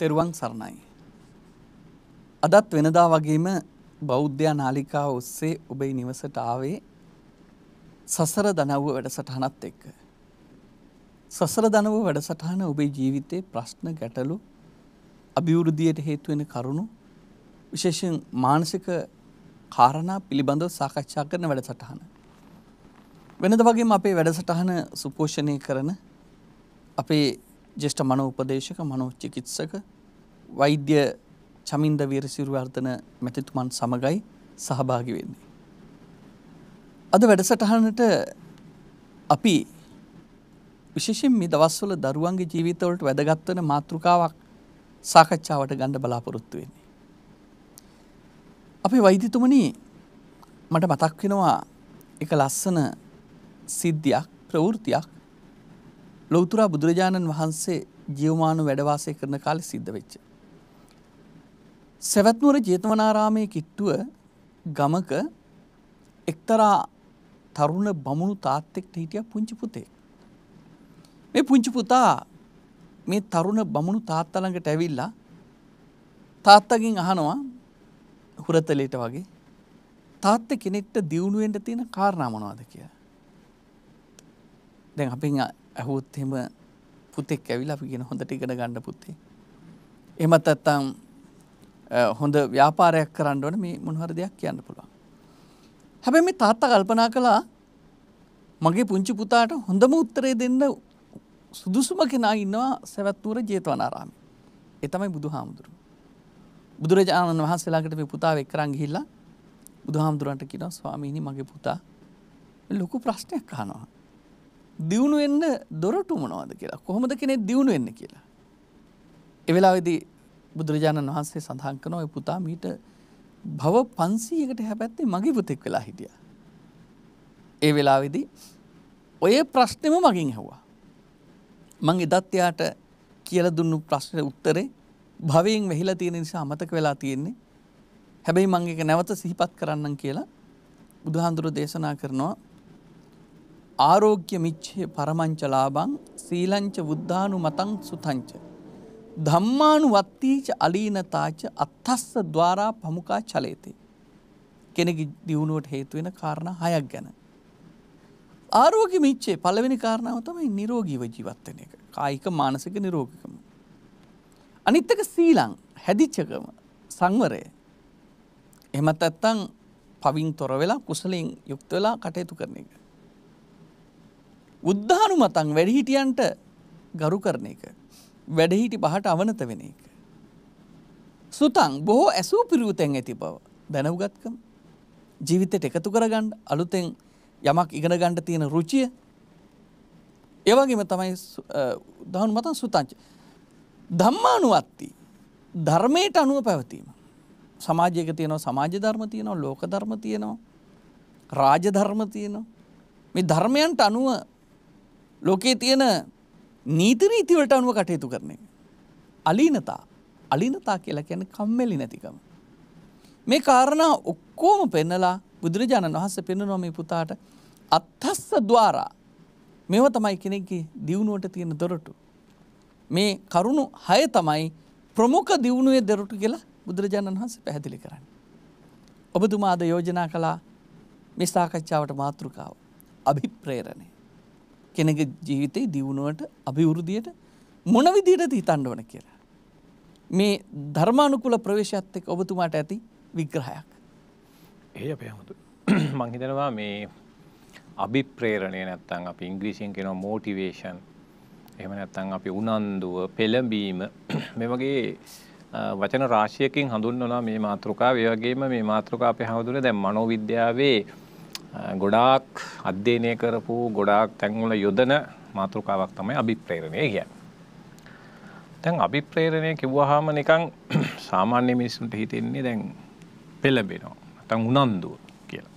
තෙරුවන් සරණයි. අදත් වෙනදා වගේම බෞද්ධයා නාලිකා ඔස්සේ ඔබේ නිවසට ආවේ සසර දනව්ව වැඩසටහනත් එක්ක. සසර දනව වැඩසටහන ඔබේ ජීවිතයේ ප්‍රශ්න ගැටලු අභිවෘද්ධියට හේතුවෙන කරුණු විශේෂෙන් මානසික කාරණා පිළිබඳව සාකච්ඡා කරන වැඩසටහන. වෙනද වගේම අපේ වැඩසටහන සුපෝෂණය කරන අපේ ජෙෂ්ඨ මනෝ උපදේශක මනෝ චිකිත්සක වෛද්‍ය චමින්ද වීරසිරිවර්ධන මැතිතුමන් සමගයි සහභාගි වෙන්නේ. අද වැඩසටහනට අපි විශේෂයෙන් මේ දවස්වල දරුවන්ගේ ජීවිතවලට වැදගත් වෙන මාතෘකාවක් සාකච්ඡාවට ගන්න බලාපොරොත්තු වෙන්නේ. අපේ වෛද්‍යතුමනි මට මතක් වෙනවා එක ලස්සන සිද්ධියක් ප්‍රවෘතියක් ලෞතර බුදුරජාණන් වහන්සේ ජීවමාන වැඩවාසය කරන කාලෙ සිද්ධ වෙච්ච. සැවැත්නුවර ජේතවනාරාමයේ කිට්ටුව ගමක එක්තරා තරුණ බමුණු තාත්තෙක්ට හිටිය පුංචි පුතේ. මේ පුංචි පුතා මේ තරුණ බමුණු තාත්තළඟට ඇවිල්ලා තාත්තගෙන් අහනවා හුරතලේට වගේ තාත්ත කෙනෙක්ට දියුණුවෙන්ට තියෙන කාරණාමනවාද කිය. දැන් අපින් ඇහුත් එහෙම පුතෙක් ඇවිල අපි කියෙන හොඳට ඉගෙන ගණ්ඩ පුත්තේ. එමත් ඇත්තම් හොඳ ව්‍යාපාරයක් කරන්න ඕන මේ මොනහර දෙයක් කියන්න පුළුවන්. හැබැ මේ තාත්තා කල්පනා කළා මගේ පුංචි පුතාට හොඳම උත්තරේ දෙන්න සුදුසුම කෙනා ඉන්නවා සැවැත්වූර ජේතවනාරාමි. එතමයි බුදු හාමුදුරු. බුදුරජාණන් වහන්සේලාකට මේ පුතාව එක්කරන් ගිහිල්ලා බුදුහාමුදුරන්ට කියෙනවා ස්වාමීණි මගේ පුතා ලොකු ප්‍රශ්නයක් කානවා. දියුණු වෙන්න දොරටු මොනවද කියලා කොහොමද කෙනෙ දියුණු වෙන්න කියලා. එවෙලාවෙදි බුදුරජාණන් වහන්සේ සඳහන් කන ඔය පුතා මීට භව පන්සීයකට හැපැත්තේ මගේ පුතෙක් වෙලා හිටිය. ඒ වෙලාවෙදි ඔය ප්‍රශ්නම මගින් හැවා. මං එදත්යාට කියල දුන්නු ප්‍රශ්න උත්තරේ භවයෙන් වෙහිලා තියෙන නිසා අමතක වෙලා තියෙන්නේ හැබැයි මංගේක නැවත සිහිපත් කරන්න කියලා බුදුහාන්දුරු දේශනා කරනවා ආරෝග්‍ය මිච්ඡේ පරමංචලාබං සීලංච බුද්ධානු මතං සුතංච. ධම්මානු වත්තීච අලීනතාච අත්තස්ස දවාරා පමුකා චලේතේ. කෙනෙකි දියුණුවට හේතුවෙන කාරණ හයක් ගැන. ආරෝග මිච්චේ පලවෙනි කාරණාව තමයි නිරෝගීව ජීවත්වන එක කායික මානසික නිරෝගිකම. අනිත්තක සීලං හැදිච්චකම සංවරය. එමත් ඇත්තං පවින් තොර වෙලා කුසලින් යුක්ත වෙලා කටයුතු කරන එක. උද්ධානු මතන් වැඩිහිටියන්ට ගරු කරන එක. වැඩහිටි පහට අවනත වෙන එක. සුතන් බොහෝ ඇසූ පිරූතැන් ඇති බව දැනවගත්කම. ජීවිතයට එකතු කරගන්න අලුතෙන් යමක් ඉගෙන ගණ්ඩ තියෙන රුචිය ඒවගේම තමයි දහුන් මතන් සුතංච. ධම්මානුවත්ති ධර්මයට අනුව පැවතීම. සමාජයක තියනවා සමාජ ධර්ම තියනවා ලෝක ධර්ම තියනවා රාජ ධර්ම තියනවා මේ ධර්මයන්ට අනුව ලෝකයේ තියෙන නීතිරීතිවලට අනුව කටයුතු කරන එක. අලීනතා අලිනතා කියලා කියන කම්මෙලි නැතිකම. මේ කාරණා ඔක්කෝම පෙන්නලා බුදුරජාණන් වහන්සේ පෙන්වනවා මේ පුතාට අත්හස්ස ద్వාරා මේව තමයි කෙනෙක්ගේ දියුණුවට තියෙන දොරටු. මේ කරුණු හය තමයි ප්‍රමුඛ දියුණුවේ දොරටු කියලා බුදුරජාණන් වහන්සේ පැහැදිලි කරන්නේ. ඔබතුමා අද යෝජනා කළා මේ සාකච්ඡාවට මාතෘකාව අභිප්‍රේරණය. කෙනක ජීවිතේ දියුණුවට අභිවෘදියට මොන විදියට හිතන්න වන කියලා. මේ ධර්මානුකුල ප්‍රවේශයත් එක් ඔබතුමාට ඇති විග්‍රහයක්. ඒ අපේ හමුතු මංහිතනවා මේ අභිප්‍රේරණය නැත්තං අප ඉංග්‍රීසියෙන් කෙන මෝටිවේෂන් එම නැත්තං අපි උනන්දුව පෙළඹීම මේ වගේ වචන රාශයකින් හඳුන්වනා මේ මාතෘකා වයගේම මේ මාතෘකා අපේ හමුදුර දැ මනෝවිද්‍යාවේ ගොඩාක් අධ්‍යයනය කරපු ගොඩාක් තැන්වල යොදන මාතෘකාවක් තමයි අභිප්‍රේරණය කිය. තැන් අභිප්‍රේරණය කිව්වහාම නිකං සාමාන්‍ය මිනිස්සුන්ට හිතෙන්නේ දැන් පෙළබෙනවා තන් උනන්දුව කියලා.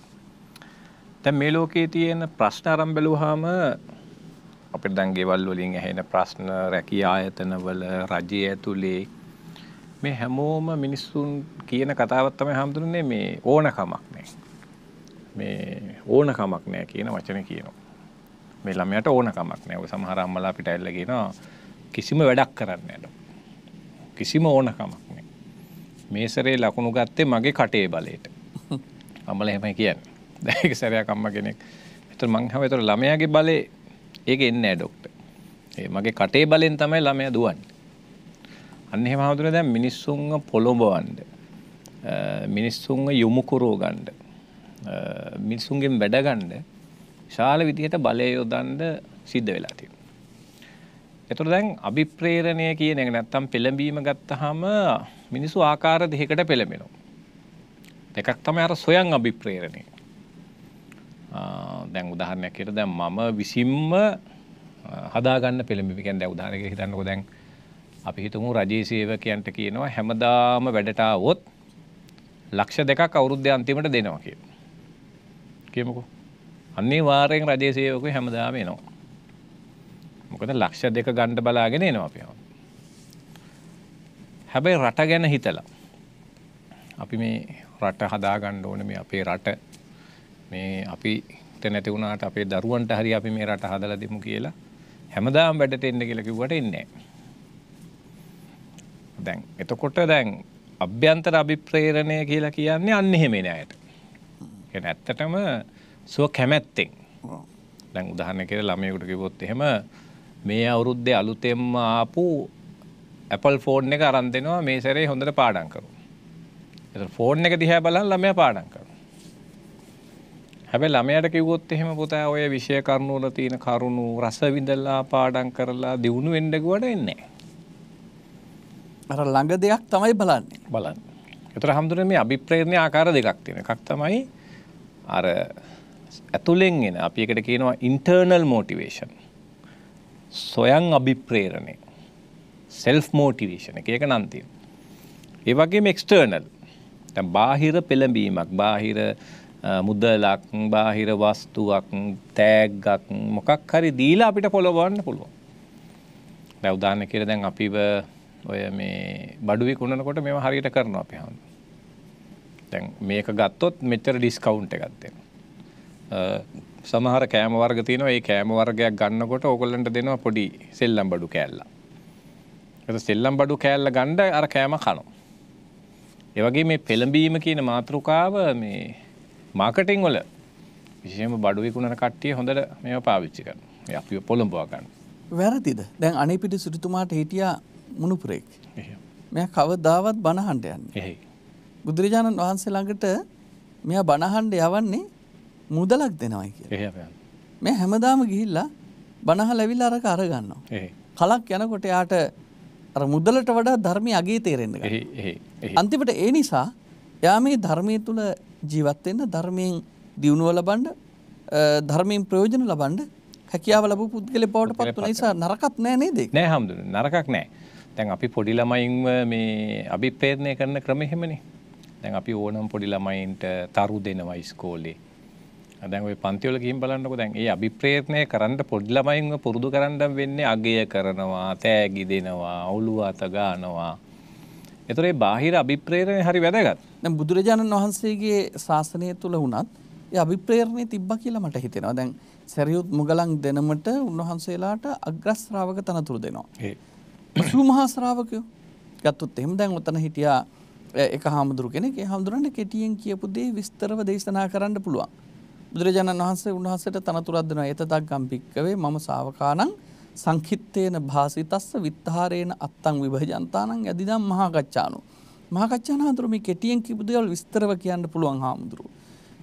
තැන් මේ ලෝකයේ තියෙන ප්‍රශ්න අරම් බැලූහාම අපිට දැන් ගෙවල් වලින් ඇහෙන ප්‍රශ්න රැකී ආයතනවල රජය ඇතුලේ මේ හැමෝම මිනිස්සුන් කියන කතාවත් තමයි හඳුන්නේ මේ ඕනකමක් නෑ. මේ ඕන කමක් නෑ කියන වචන කියනවා. මේ ළමයට ඕන කමක් නෑ ඔය සමහර අම්මලා අපිට ඇවිල්ලා කියනවා කිසිම වැඩක් කරන්න නෑ. කිසිම ඕන කමක් නෑ. මේසරේ ලකුණු ගත්තේ මගේ කටේ බලයට. අම්මලා එහෙමයි කියන්නේ. දැන් ඒක සැරයක් අම්මා කෙනෙක්. ඒතර මං හැම ඒතර ළමයාගේ බලේ ඒක එන්නේ නෑ ડોක්ටර්. ඒ මගේ කටේ බලෙන් තමයි ළමයා දුවන්නේ. අන්න එහෙම හඳුනේ දැන් මිනිස්සුන්ව පොළඹවන්න. මිනිස්සුන්ව යොමු කරව ගන්න. මිනිසුන්ගෙන් වැඩගන්ඩ ශාල විදිහට බලය යොදන්ඩ සිද්ධ වෙලා තිය. එතුර දැන් අභිප්‍රේරණය කියන එක නැත්තම් පෙළඹීම ගත්තහම මිනිසු ආකාර දෙකට පෙළඹෙනවා. දෙකක් තම අර සොයන් අභිප්‍රේරණය දැන් උදාහරණයක්කට දැන් මම විසිම්ම හදාගන්න පෙළඹිකන් දැ උදාහරක හිතන්නකො දැන් අපි හිතමු රජේසේවකයන්ට කියනවා හැමදාම වැඩටාවොත් ලක්ෂ දෙකක් අවුරුද්ධ අන්තිමට දෙනවා කියලා. කියමුකෝ අනිවාර්යෙන් රජයේ සේවකයෝ හැමදාම එනවා. මොකද ලක්ෂ දෙක ගන්න බලාගෙන එනවා අපි. හැබැයි රට ගැන හිතලා අපි මේ රට හදා ගන්න ඕනේ මේ අපේ රට මේ අපිට නැති වුණාට අපේ දරුවන්ට හරි අපි මේ රට හදලා දෙමු කියලා හැමදාම වැඩට එන්න කියලා කිව්වට එන්නේ නැහැ. දැන් එතකොට දැන් අභ්‍යන්තර අභිප්‍රේරණය කියලා කියන්නේ අන්න එහෙම නෑයට. කියන්නේ ඇත්තටම සුව කැමැත්තෙන්. දැන් උදාහරණයක් කියලා ළමයෙකුට කිව්වොත් එහෙම මේ අවුරුද්දේ අලුතෙන්ම ආපු Apple ෆෝන් එක අරන් දෙනවා මේ සැරේ හොඳට පාඩම් කරමු. ඒතර ෆෝන් එක දිහා බලන් ළමයා පාඩම් කරනවා. හැබැයි ළමයට කිව්වොත් එහෙම පුතා ඔය විෂය කරුණු වල තියෙන කරුණු රස විඳලා පාඩම් කරලා දිනු වෙන්න ගුවට එන්නේ නැහැ. අර ළඟ දෙයක් තමයි බලන්නේ. බලන්න. ඒතර හැමදෙරේ මේ අභිප්‍රේරණේ ආකාර දෙකක් තියෙනවා. එකක් තමයි අර ඇතුළෙන් එන අපි එකට කියනවා ඉන්ටර්නල් මෝටිවේෂන් සොයන් අභිප්‍රේරණය සෙල් මෝටිවේෂණ එක එක නන්තින්. ඒ වගේ එක්ස්ටර්නල් බාහිර පෙළඹීමක් බාහිර මුදලක් බාහිර වස්තුවක් තෑග්ගක් මොකක් හරි දීලා අපිට පොළොවන්න පුළුවන්. දැවදාන්න කියර දැන් අපිව ඔය මේ බඩුවි කුණනකොට මෙම හරියට කරනවා අපි හඳු. දැන් මේක ගත්තොත් මෙච්චර ඩිස්කවුන්් එකක් දෙනවා. සමහර කෑම වර්ග තියෙනවා ඒ කෑම වර්ගයක් ගන්නකොට ඕගොල්ලන්ට දෙනවා පොඩි සෙල්ලම් බඩු කෑල්ල. ඒක සෙල්ලම් බඩු කෑල්ල ගන්න අර කෑම කනවා. ඒ වගේ මේ පෙළඹීම කියන මාතෘකාව මේ මාකටිං වල විශේෂයෙන්ම බඩු විකුණන කට්ටිය හොඳට මේව පාවිච්චි කරනවා. ඒ අපිව පොළඹවා ගන්න. වැරදිද? දැන් අනේපිටි සිටුතුමාට හිටියා මුණුපුරෙක්. මෙයා කවදාවත් බනහන්ට යන්නේ. එහෙයි. බුදුරජාණන් වහන්සේ ළඟට මෙයා බණහන්ඩ යවන්නේ මුදලක් දෙනවයි කිය මේ හැමදාම ගිහිල්ලා බණහ ලැවිල් අරක අරගන්නවා කලක් යනකොට යාට මුදලට වඩා ධර්මය අගේ තේරෙන්න අන්තිමට ඒ නිසා යා මේ ධර්මය තුළ ජීවත්වෙන්න ධර්මයෙන් දියුණුව ලබන්ඩ ධර්මයෙන් ප්‍රයෝජන ලබන්ඩ හැකියාව ලබ පුද්ගල පවට පත්ව නිසා නරකත් නෑ නේද නෑ හමුදු නරකක් නෑ තැන් අපි පොඩිළමයින් මේ අභි ප්‍රේරණය කරන ක්‍රමහෙමනේ දැන් අපි ඕනම පොඩි ළමයින්ට තරු දෙනවා ඉස්කෝලේ. දැන් ওই පන්තිවල ගිහින් බලන්නකෝ දැන් ඒ අභිප්‍රේරණය කරන්න පොඩි ළමයින්ව පුරුදු කරන්න වෙන්නේ අගය කරනවා, තෑගි දෙනවා, ඔළුව අත ගන්නවා. ඒතර ඒ බාහිර අභිප්‍රේරණය හරි වැදගත්. දැන් බුදුරජාණන් වහන්සේගේ ශාසනය තුල වුණත් ඒ අභිප්‍රේරණය තිබ්බා කියලා මට හිතෙනවා. දැන් සැරියුත් මුගලන් දෙනමට උන්වහන්සේලාට අග්‍රශ්‍රාවක තනතුරු දෙනවා. ඒ. සුමහා ශ්‍රාවකයෝ ගත්තොත් එහෙම දැන් ඔතන හිටියා එක හාමුදුරු කෙනෙක් හාමුදුරන්ට කෙටියෙන් කියපු දේ විස්තරව දේශනා කරන්න පුළුවන්. බුදුරජාණන් වහන්සේ උන්වහන්සට තනතුරද්දන එතතක් ගම්පික්කවේ මම සාවකානං සංකිත්තයන භාසිතස්ස විත්හාරයන අත්තං විභජන්තානං ඇදිදම් මහාගච්චානු. මහකච්චාන හාදුරම කෙටියෙන් කිබුදවල් විස්තරව කියන්න පුළුවන් හාමුදුරුව.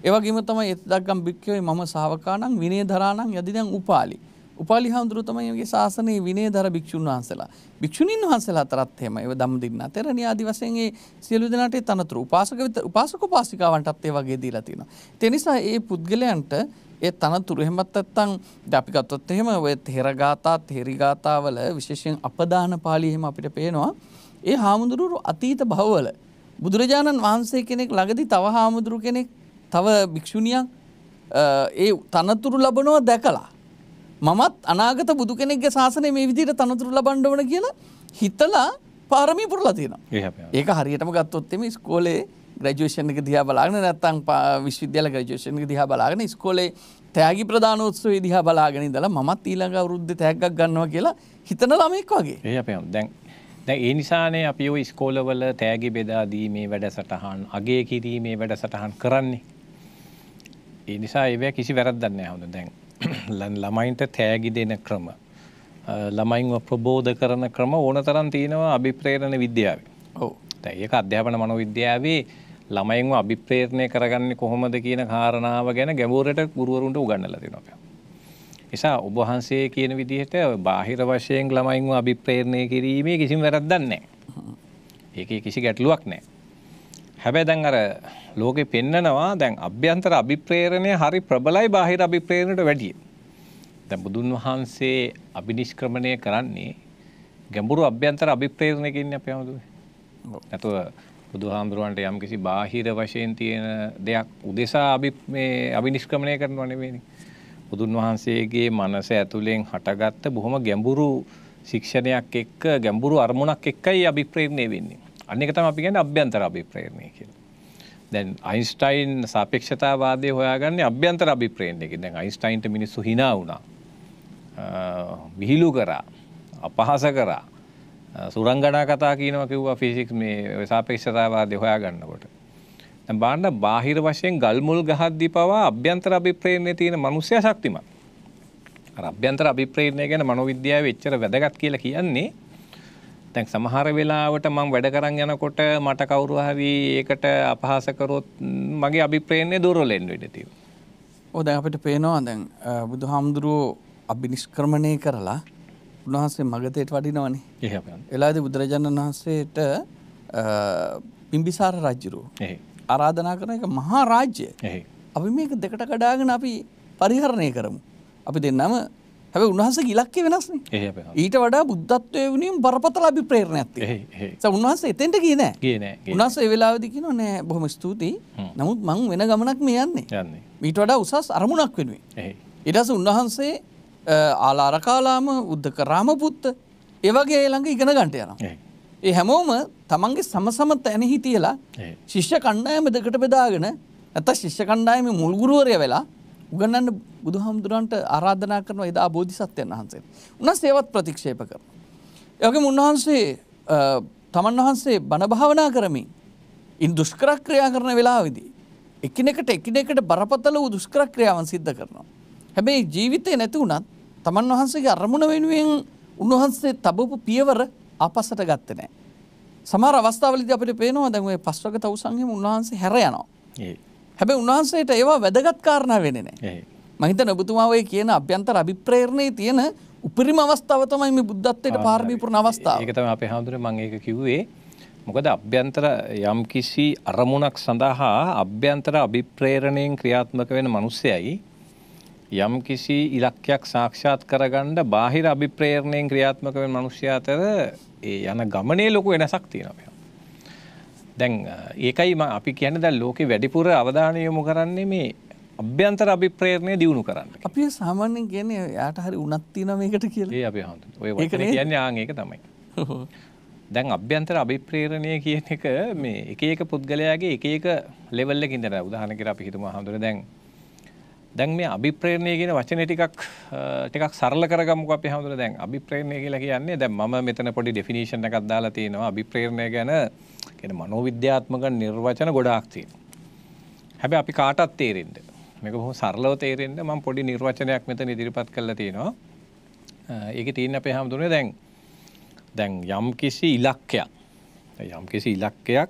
ඒවගේම තම එතදක්ගම් භික්කවේ මම සාවකානං විනේ දරාණං යදිදැන් උපාලි. උපාලි හාමුදුරුව තමයි මේ ශාසනයේ විනයධර භික්ෂුන් වහන්සේලා. භික්ෂුණීන් වහන්සේලා අතරත් එහෙම ඒව ධම්ම දින්න තෙරණිය ආදි වශයෙන් ඒ සියලු දෙනාට තනතුරු උපාසක උපාසක උපාසිකාවන්ටත් ඒ වගේ දීලා තියෙනවා. ඒ නිසා ඒ පුද්ගලයන්ට ඒ තනතුරු එහෙමත් නැත්නම් අපි ගත්තොත් එහෙම ඔය තෙරගාතා තෙරිගාතා වල විශේෂයෙන් අපදාන පාළි එහෙම අපිට පේනවා. ඒ හාමුදුරුවෝ අතීත භවවල බුදුරජාණන් වහන්සේ කෙනෙක් ළඟදී තව හාමුදුරු කෙනෙක් තව භික්ෂුණියක් ඒ තනතුරු ලබනවා දැකලා මමත් අනාගත බුදු කෙනෙක්ගේ ශාසනය මේ විදිට තනතුරු ලබන්ඩවන කියලා හිතලා පාරමී පුරලා තියෙනවා ඒක හරියටම ගත්තොත්තෙම ස්කෝලේ ග්‍රජේෂන් එක දිහා බලාගෙන නැත්තං විශ්විද්‍යල ග්‍රජේෂන් එක දිහා බලාගෙන ස්කෝලේ තෑගි ප්‍රධානෝත්සවේ දිහා බලාගෙන ඉඳලා මමත් ඊළඟ අවුරුද්ධ තෑග්ගක් ගන්නවා කියලා හිතන ළමෙක් වගේ ඒ අපේ දැන් දැන් ඒ නිසානේ අපි ඔය ස්කෝලවල තෑගි බෙදා දීමේ වැඩසටහන් අගය කිරීමේ වැඩසටහන් කරන්නේ ඒ නිසා ඒවැ කිසි වැරද්දක් නැහැ හොඳ දැන් ළමයින්ට තෑගි දෙන ක්‍රම. ළමයින්ව ප්‍රබෝධ කරන ක්‍රම ඕන තරන් තියෙනවා අභිප්‍රේරණ විද්‍යාව. ඔහු ඒක අධ්‍යාපන මනෝ විද්‍යාවේ ළමයින්ව අභිප්‍රේරණය කරගන්න කොහොමද කියන කාරණාව ගැන ගැබෝරට ගුරුවරුන්ට උගන්නල දෙනවා. නිසා ඔබහන්සේ කියන විදිහට බාහිර වශයෙන් ළමයින්ව අභිප්‍රේරණය කිරීමේ කිසිම වැරද්දන්නේ. ඒක කිසි ගැටලුවක් නෑ. හැබැයි දැන් අර ලෝකෙ පෙන්නනවා දැන් අභ්‍යන්තර අභිප්‍රේරණය හරි ප්‍රබලයි බාහිර අභිප්‍රේරණයට වැඩිය. දැන් බුදුන් වහන්සේ අභිනිෂ්ක්‍රමණය කරන්නේ ගැඹුරු අභ්‍යන්තර අභිප්‍රේරණයකින් අපේ හැමදෙම. නැතුව බුදුහාමුදුරුවන්ට යම් කිසි බාහිර වශයෙන් තියෙන දෙයක් උදෙසා අභි මේ අභිනිෂ්ක්‍රමණය කරනවා නෙවෙයිනේ. බුදුන් වහන්සේගේ මනස ඇතුලෙන් හටගත්ත බොහොම ගැඹුරු ශික්ෂණයක් එක්ක ගැඹුරු අරමුණක් එක්කයි අභිප්‍රේරණය වෙන්නේ. අන්න එක තම අපි කියන්නේ අභ්‍යන්තර අභිප්‍රේරණය කියලා. දැන් අයින්ස්ටයින් සාපේක්ෂතාවාදය හොයාගන්නේ අභ්‍යන්තර අභිප්‍රේරණය එකෙන්. දැන් අයින්ස්ටයින්ට මිනිස්සු hina වුණා. විහිළු කරා. අපහාස කරා. සුරංගනා කතා කියනවා කිව්වා ෆිසික්ස් මේ සාපේක්ෂතාවාදය හොයාගන්නකොට. දැන් බලන්න බාහිර වශයෙන් ගල් මුල් ගහද්දී පවා අභ්‍යන්තර අභිප්‍රේරණය තියෙන මිනිස්සයා ශක්තිමත්. අර අභ්‍යන්තර අභිප්‍රේරණය ගැන මනෝවිද්‍යාවේ එච්චර වැදගත් කියලා කියන්නේ දැන් සමහර වෙලාවට මං වැඩ කරන් යනකොට මට කවුරු හරි ඒකට අපහාස කරොත් මගේ අභිප්‍රේරණය දුර්වලෙන් වෙන්න තියෙනවා. ඔව් දැන් අපිට පේනවා දැන් බුදුහාමුදුරුවෝ අභිනිෂ්ක්‍රමණය කරලා උන්වහන්සේ මගතේට වඩිනවනේ. එහෙමයි. එලාදී බුදුරජාණන් වහන්සේට බිම්බිසාර රජුරෝ ආරාධනා කරන එක මහා රාජ්‍ය. අපි මේක දෙකට කඩාගෙන අපි පරිහරණය කරමු. අපි දෙන්නම හැබ උන්හන්සේ ඉලක්කේ වෙනස්න ඊට වඩා බුද්ධත්වය වනින් බරපතල අපි ප්‍රේරණයක් උන්වහන්ස එතෙන්ට කියන උනස වෙලාවදිකින නෑ බොහොම ස්තුතියි නමුත් මං වෙන ගමනක් මේ යන්නේ මීට වඩා උසස් අරමුණක් වෙනුවේ ඉඩස උන්වහන්සේ ආලාරකාලාම උද්ධ කරාමපුත්ත ඒවගේ ළඟ ඉගෙන ගන්ට යනවා ඒ හැමෝම තමන්ගේ සමසමත් ඇනහි තියලා ශිෂ්‍ය කණ්ඩායම දෙකට බෙදාගෙන ඇත ශිෂ්‍ය කණ්ඩායම මුල්ගුරුවරය වෙලා උගන්නන්න බුදුහාමුදුරන්ට ආරාධනා කරනවා එදා බෝධිසත්වයන් වහන්සේ. උනස් ඒවත් ප්‍රතික්ෂේප කරන. යගේ උන්වහන්සේ තමන් වහන්සේ බණභාවනා කරමින් ඉන් දුෂ්කරක්‍රියා කරන වෙලාවිදි. එකිනෙකට එකිනෙකට බරපතල වූ දුෂ්කරක්‍රියාවන් සිද්ධ කරනවා. හැබැයි ජීවිතය නැති වුණත් තමන් වහන්සේගේ අරමුණ වෙනුවෙන් උන්වහන්සේ තබපු පියවර අපසට ගත්ත නෑ. සමර අවස්ථාවලද අපට පේනවා දැන්ේ පස්වක තවසන්හම උන්වහන්සේ හැරයනවා. හැබැ උන්වහන්සේට ඒවා වැදගත් කාරණ වෙන නෑ මහිත නැබතුමාවේ කියන අභ්‍යන්තර අභිප්‍රේරණය තියෙන උපරිම අවස්ථාව තමයි මේ බුද්ධත්වයට පාර්මීපුරණ අවස්ථාව එකතම අප හාමුදුර මං ඒක කිව්වේ මොකද අභ්‍යන්තර යම්කිසි අරමුණක් සඳහා අභ්‍යන්තර අභිප්‍රේරණයෙන් ක්‍රියාත්මක වෙන මනුස්සයයි යම් කිසි ඉලක්කයක් සාක්ෂාත් කරගණ්ඩ බාහිර අභිප්‍රේරණයෙන් ක්‍රියාත්මක වෙන මනුෂ්‍ය අතර ඒ යන ගමනේ ලොකු වෙනසක් තියෙනවා. දැන් ඒකයි ම අපි කියන දැ ලෝක වැඩිපුර අවධානයොමු කරන්නේ මේ අභ්‍යන්තර අභිප්‍රේරණය දියුණු කරන්න අපි සාමාන්‍යෙන් කියන යට හරි උනත්තින මේකට කියලේ අපි හඳු ඔය කියන්න ආඒක තමයි දැන් අභ්‍යන්තර අභිප්‍රේරණය කියන එක මේ එක එක පුද්ගලයාගේ එක එක ලෙවල්ල ඉදර උදාහනකර අපි හිතුම හඳුර දැන් දැන් මේ අභිප්‍රේරණය කියන වචනේ ටිකක් ටිකක් සරල කරගමුකෝ අපි හැමෝටම දැන් අභිප්‍රේරණය කියලා කියන්නේ දැන් මම මෙතන පොඩි ඩෙෆිනිෂන් එකක් දාලා තිනවා අභිප්‍රේරණය ගැන කියන්නේ මනෝවිද්‍යාත්මක නිර්වචන ගොඩාක් තියෙනවා හැබැයි අපි කාටත් තේරෙන්න මේක බොහොම සරලව තේරෙන්න මම පොඩි නිර්වචනයක් මෙතන ඉදිරිපත් කරලා තිනවා ඒකේ තියෙන අපේ හැමෝටම දැන් දැන් යම්කිසි ඉලක්කයක් යම්කිසි ඉලක්කයක්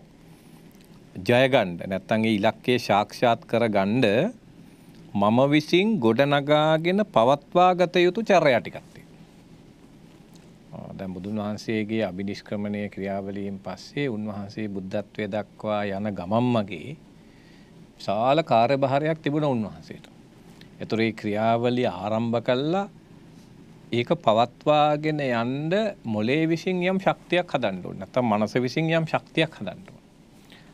ජයගණ්ඩ නැත්තන්ගේ ඉලක්කේ ශාක්ෂාත් කර ගණ්ඩ මම විසින් ගොඩනගාගෙන පවත්වාගත යුතු චර්යා ටිකක් තියෙනවා. දැන් බුදුන් වහන්සේගේ අභිනිෂ්ක්‍රමණය ක්‍රියාවලියෙන් පස්සේ උන්වහන්සේ බුද්ධත්වයට දක්වා යන ගමම්මගේ විශාල කාර්යභාරයක් තිබුණා උන්වහන්සේට. ඒතර ඒ ක්‍රියාවලිය ආරම්භ කළා ඒක පවත්වාගෙන යන්න මොලේ විසින් යම් ශක්තියක් හදන්න ඕනේ. නැත්නම් මනස විසින් යම් ශක්තියක් හදන්න ඕනේ.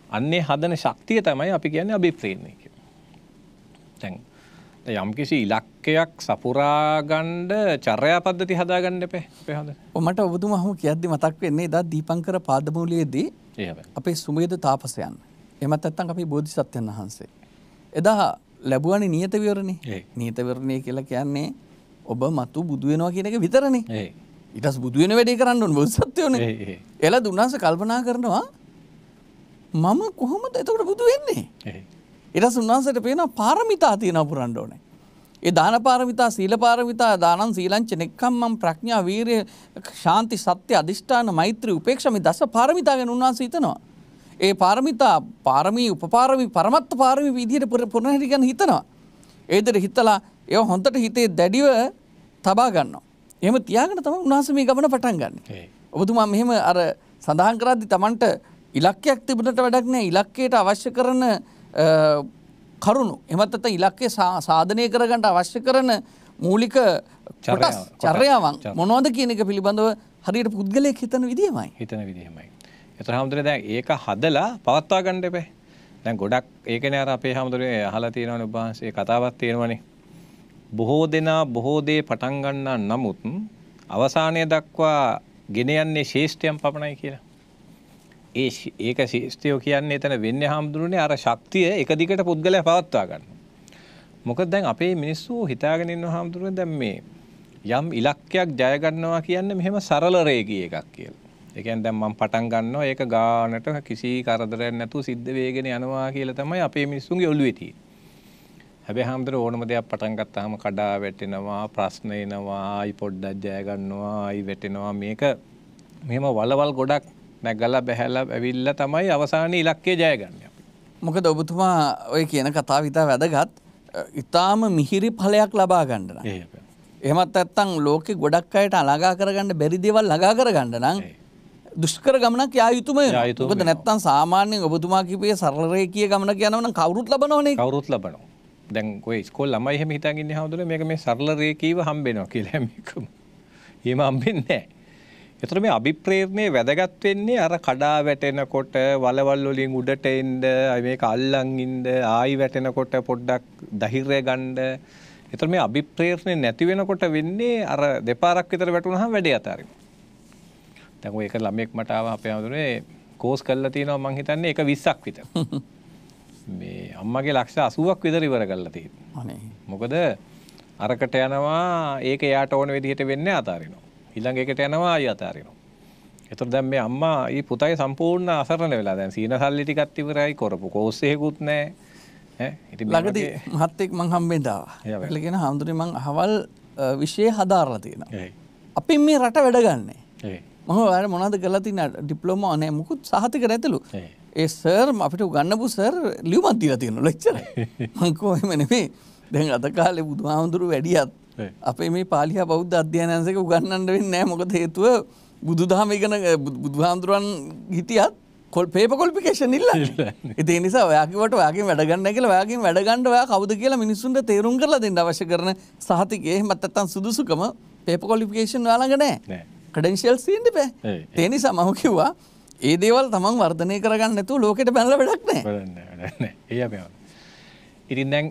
අන්නේ හදන ශක්තිය තමයි අපි කියන්නේ අභිප්‍රේරණය කියලා. දැන් යම්කිසි ඉලක්කයක් සපුරාගණ්ඩ චර්යා පද්ධති හදාගන්න පේ පහද ඔමට ඔබතු මහම කියද්දි මතක් වෙන්නේ දා දීපංකර පාදමූලියේදී අපේ සුමේද තාපසයන් එමත් ඇත්තන් අපි බෝධි සත්‍යයන් වහන්සේ. එදා ලැබුවනි නියතවරණ නීතවරණය කියලා කියන්නේ ඔබ මතු බුදුවෙනවා කියනක විතරණ ඉටස් බුදුවෙන වැඩේ කරන්නන් බොසත්වයන එල දුන්නාස කල්පනා කරනවා මම කොහොමද එතකට බුදු වෙන්නේ එටස් උන්වහන්සට පේෙන පාරමිතා තියෙන පුරන්ඩ ඕනේ. ඒ දාන පාරමිතා සීල පාරමිතා දානන් සීලංච නෙක්කම්මම් ප්‍රඥා වීරය ශාන්ති සත්‍ය අධිෂ්ඨාන මෛත්‍රී උපේක්ෂමි දස පාරමිතාගෙන උන්වහන්ස හිතනවා. ඒ පාරමිතා පාරමී උපපාරමි පරමත්ත පාරමි විදිහයට පුර පුරණහිරිගන්න හිතනවා. ඒදර හිතලා ඒ හොඳට හිතේ දැඩිව තබා ගන්නවා. එම තියාගෙන තම උනාස මේ ගමන පටන් ගන්න. ඔබතුමා මෙහෙම අර සඳහන් කරද්දි තමන්ට ඉලක්කයක් තිබුණට වැඩක් නෑ ඉලක්කයට අවශ්‍ය කරන කරුණු එමත් ඇත ඉලක්කේ සාධනය කරගට අවශ්‍ය කරන මූලික චරස් චර්යාවන් මොනවද කියන එක පිළිබඳව හරියට පුද්ගලයක් හිතන විදිහමයි හිතන විදිහමයි. එත හමුදුර දැ ඒක හදලා පවත්වා ගණ්ඩ පැ දැන් ගොඩක් ඒකන අර අපේ හමුදුරේ හලා තියෙනවන උබහන්සේ කතාවත් තියෙනවනේ. බොහෝ දෙනා බොහෝදේ පටන්ගන්නා නමුත් අවසානය දක්වා ගෙනයන්නේ ශේෂ්ඨයම් පමණයි කියලා. ඒ ඒක ශේෂ්ඨයෝ කියන්නේ එතන වෙන්නේ හාමුදුරනේ අර ශක්තිය එක දිගට පුද්ගලයා පවත්වා ගන්න. මොකද දැන් අපේ මිනිස්සු හිතාගෙන ඉන්න හාමුදුරනේ දැන් මේ යම් ඉලක්කයක් ජය ගන්නවා කියන්නේ මෙහෙම සරල රේගී එකක් කියලා. ඒ කියන්නේ දැන් මම පටන් ගන්නවා ඒක ගානට කිසි කරදරයක් නැතුව සිද්ධ වේගෙන යනවා කියලා තමයි අපේ මිනිස්සුන්ගේ ඔළුවේ තියෙන්නේ. හැබැයි හැමදෙර ඕනම දෙයක් පටන් ගත්තාම කඩා වැටෙනවා ප්‍රශ්න එනවා ආයි පොඩ්ඩක් ජය ගන්නවා ආයි වැටෙනවා මේක මෙහෙම වලවල් ගොඩක් නැගලා බැහැලා ඇවිල්ලා තමයි අවසානයේ ඉලක්කය ජයගන්නේ අපි. මොකද ඔබතුමා ඔය කියන කතාව ඉතා වැදගත්. ඊටාම මිහිරි ඵලයක් ලබා ගන්න නම්. එහෙමත් නැත්නම් ලෝකෙ ගොඩක් අයට අලගා කරගන්න බැරි දේවල් ලගා කරගන්න නම් දුෂ්කර ගමනක් යා යුතුම මොකද නැත්තම් සාමාන්‍යයෙන් ඔබතුමා කිව්වේ සරල රේඛීය ගමනක් යනවනම් කවුරුත් ලබනවනේ කවුරුත් ලබනවා දැන් ඔය ඉස්කෝල ළමයි එහෙම හිතන් ඉන්නේ හැමෝටම මේක මේ සරල රේඛීව හම්බෙනවා කියලා මේක එහෙම හම්බෙන්නේ නැහැ එතකොට මේ අභිප්‍රේරණය වැදගත් වෙන්නේ අර කඩා වැටෙනකොට වලවල් වලින් උඩට එන්න මේක අල්ලන් ඉන්න ආයි වැටෙනකොට පොඩ්ඩක් ධෛර්යය ගන්න. එතකොට මේ අභිප්‍රේරණය නැති වෙනකොට වෙන්නේ අර දෙපාරක් විතර වැටුනහම වැඩේ අතාරින්න. දැන් ඔය එක ළමෙක් මට ආවා අපේ අඳුරේ කෝස් කරලා තිනවා මං හිතන්නේ ඒක 20ක් විතර. මේ අම්මගේ ලක්ෂ 80ක් විතර ඉවර කරලා තියෙනවා. මොකද අරකට යනවා ඒක එයාට ඕන විදිහට වෙන්නේ අතාරිනවා. ඊළඟ එකට යනවා ආයි අතාරිනවා. එතකොට දැන් මේ අම්මා ඊ පුතයි සම්පූර්ණ අසරණ වෙලා දැන් සීන සල්ලි ටිකක් ඉවරයි කරපු කෝස් එකකුත් නැහැ. ඈ ඉතින් ළඟදී මහත්තයෙක් මං හම්බෙන්න ආවා. ඒකලගෙන හඳුනේ මං අහවල් විෂය හදාරලා තියෙනවා. අපි මේ රට වැඩ ගන්නෑ. මම ඔයාලට මොනවද කරලා තියෙන ඩිප්ලෝමා නැහැ මුකුත් සහතික නැතලු. ඒ සර් අපිට උගන්නපු සර් ලියුමක් දීලා තියෙනවා ලෙක්චර්. මං කොහොම නෙමෙයි. දැන් අද කාලේ බුදුහාමුදුරු වැඩියත් අපේ මේ පාලිහ බෞද්ධ අධ්‍යයනන්සක උගන්නට වෙන්න නෑ මොකද හේතුව බුදුදහම ඉගන බුදුහාමුදුරුවන් හිටියත් කොල් පේප කොල්පිකේෂන් ඉල්ල ඉති නිසා ඔයාකිවට වගේ වැඩගන්න කියල වගේ වැඩගන්නඩවා කවද කියලා මිනිස්සුන්ට තේරුම් කරලා දෙන්න අවශ්‍ය කරන සහතිකේ මත්තත්තන් සුදුසුකම පේප කොලිපිකේෂන් යාලඟනෑ කඩෙන්ශල් සීන්ඩි පේ තේනි සමහ කිව්වා ඒ දේවල් තමන් වර්ධනය කරගන්න ඇතු ලෝකට පැල්ල වැඩක් නෑ ඒ ඉතින් දැන්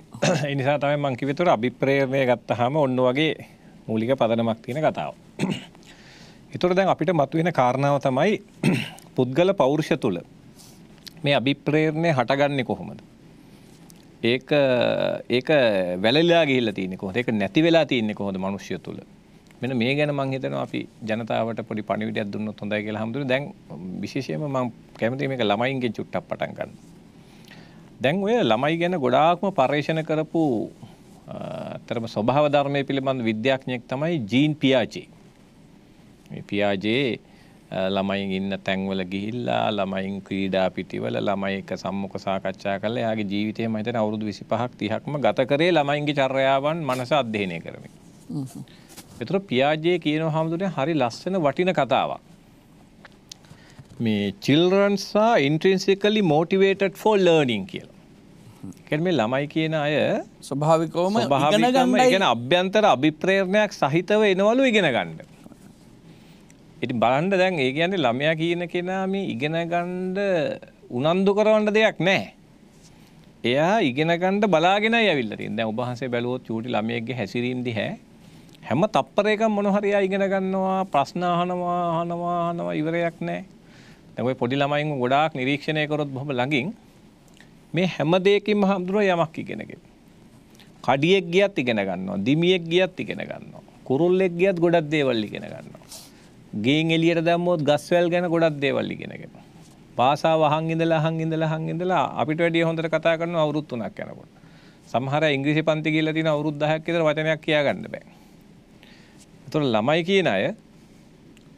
එනිසා තමයි මං කිව්වේ තුර අභිප්‍රේරණය ගත්තාම ඔන්න වගේ මූලික පදනමක් තියෙන කතාව. ඒතර දැන් අපිට මතුවෙන කාරණාව තමයි පුද්ගල පෞරුෂ තුල මේ අභිප්‍රේරණය හටගන්නේ කොහොමද? ඒක ඒක වැළලලා ගිහිල්ලා තියෙන්නේ කොහොමද? ඒක නැති වෙලා තියෙන්නේ කොහොමද මිනිස්සු තුල? මෙන මේ ගැන මං හිතනවා අපි ජනතාවට පොඩි පණිවිඩයක් දුන්නොත් හොඳයි කියලා හැමදෙරේ දැන් විශේෂයෙන්ම මං කැමතියි මේක ළමයින්ගෙන් චුට්ටක් පටන් ගන්න. දැන් ඔය ළමයි ගැන ගොඩාක්ම පර්යේෂණ කරපු තරම ස්වභාව ධර්මය පිළිබඳ විද්‍යාඥයෙක් තමයි ජීන් පියාජේ. මේ පියාජේ ළමයින් ඉන්න තැන්වල ගිහිල්ලා ළමයින් ක්‍රීඩා පිටිවල ළමයි එක සම්මුඛ සාකච්ඡා කරලා එයාගේ ජීවිතේ මම හිතන අවුරුදු 25ක් 30ක්ම ගත කරේ ළමයින්ගේ චර්යාවන් මනස අධ්‍යයනය කරමින්. ඒතර පියාජේ කියනවා හැමදෙන්නේ හරි ලස්සන වටින කතාවක්. මේ චිල්රන් සහ ඉන්ට්‍රන්සිකලි මෝටිවේටඩ් ෆෝ ලර්නිින් කියලා. කැන මේ ළමයි කියන අය ස්වභාවිකෝම භාවිකම ගැන අභ්‍යන්තර අභිප්‍රේරණයක් සහිතව එනවලු ඉගෙන ගණ්ඩ. ඉති බලන්ඩ දැන් ඒ කියන්නේ ළමයා කියන කෙනාම ඉගෙන ගණ්ඩ උනන්දු කරවන්න දෙයක් නෑ. එයා ඉගෙනගණ්ඩ බලාගෙන ඇවිල්ලින් දැ උබහන්සේ බැලුවෝ චූටි ළමයගේ හැසිරීම් දිහ හැම තප්පරයක මොනහරයා ඉගෙන ගන්නවා ප්‍රශ්නාහනවා හනවා හනවා ඉවරයක් නෑ දැන් ওই පොඩි ළමයින් ගොඩාක් නිරීක්ෂණය කරොත් බොහොම ළඟින් මේ හැම දෙයකින්ම හඳුනන යමක් ඉගෙනගෙන. කඩියෙක් ගියත් ඉගෙන ගන්නවා. දිමියෙක් ගියත් ඉගෙන ගන්නවා. කුරුල්ලෙක් ගියත් ගොඩක් දේවල් ඉගෙන ගන්නවා. ගේන් එලියට දැම්මොත් ගස්වැල් ගැන ගොඩක් දේවල් ඉගෙනගෙන. භාෂාව අහන් ඉඳලා අහන් ඉඳලා අහන් ඉඳලා අපිට වැඩිය හොඳට කතා කරන අවුරුදු 3ක් යනකොට. සමහර ඉංග්‍රීසි පන්ති ගිහිල්ලා තියෙන අවුරුදු 10ක් විතර වචනයක් කියාගන්න බෑ. ඒතකොට ළමයි කියන අය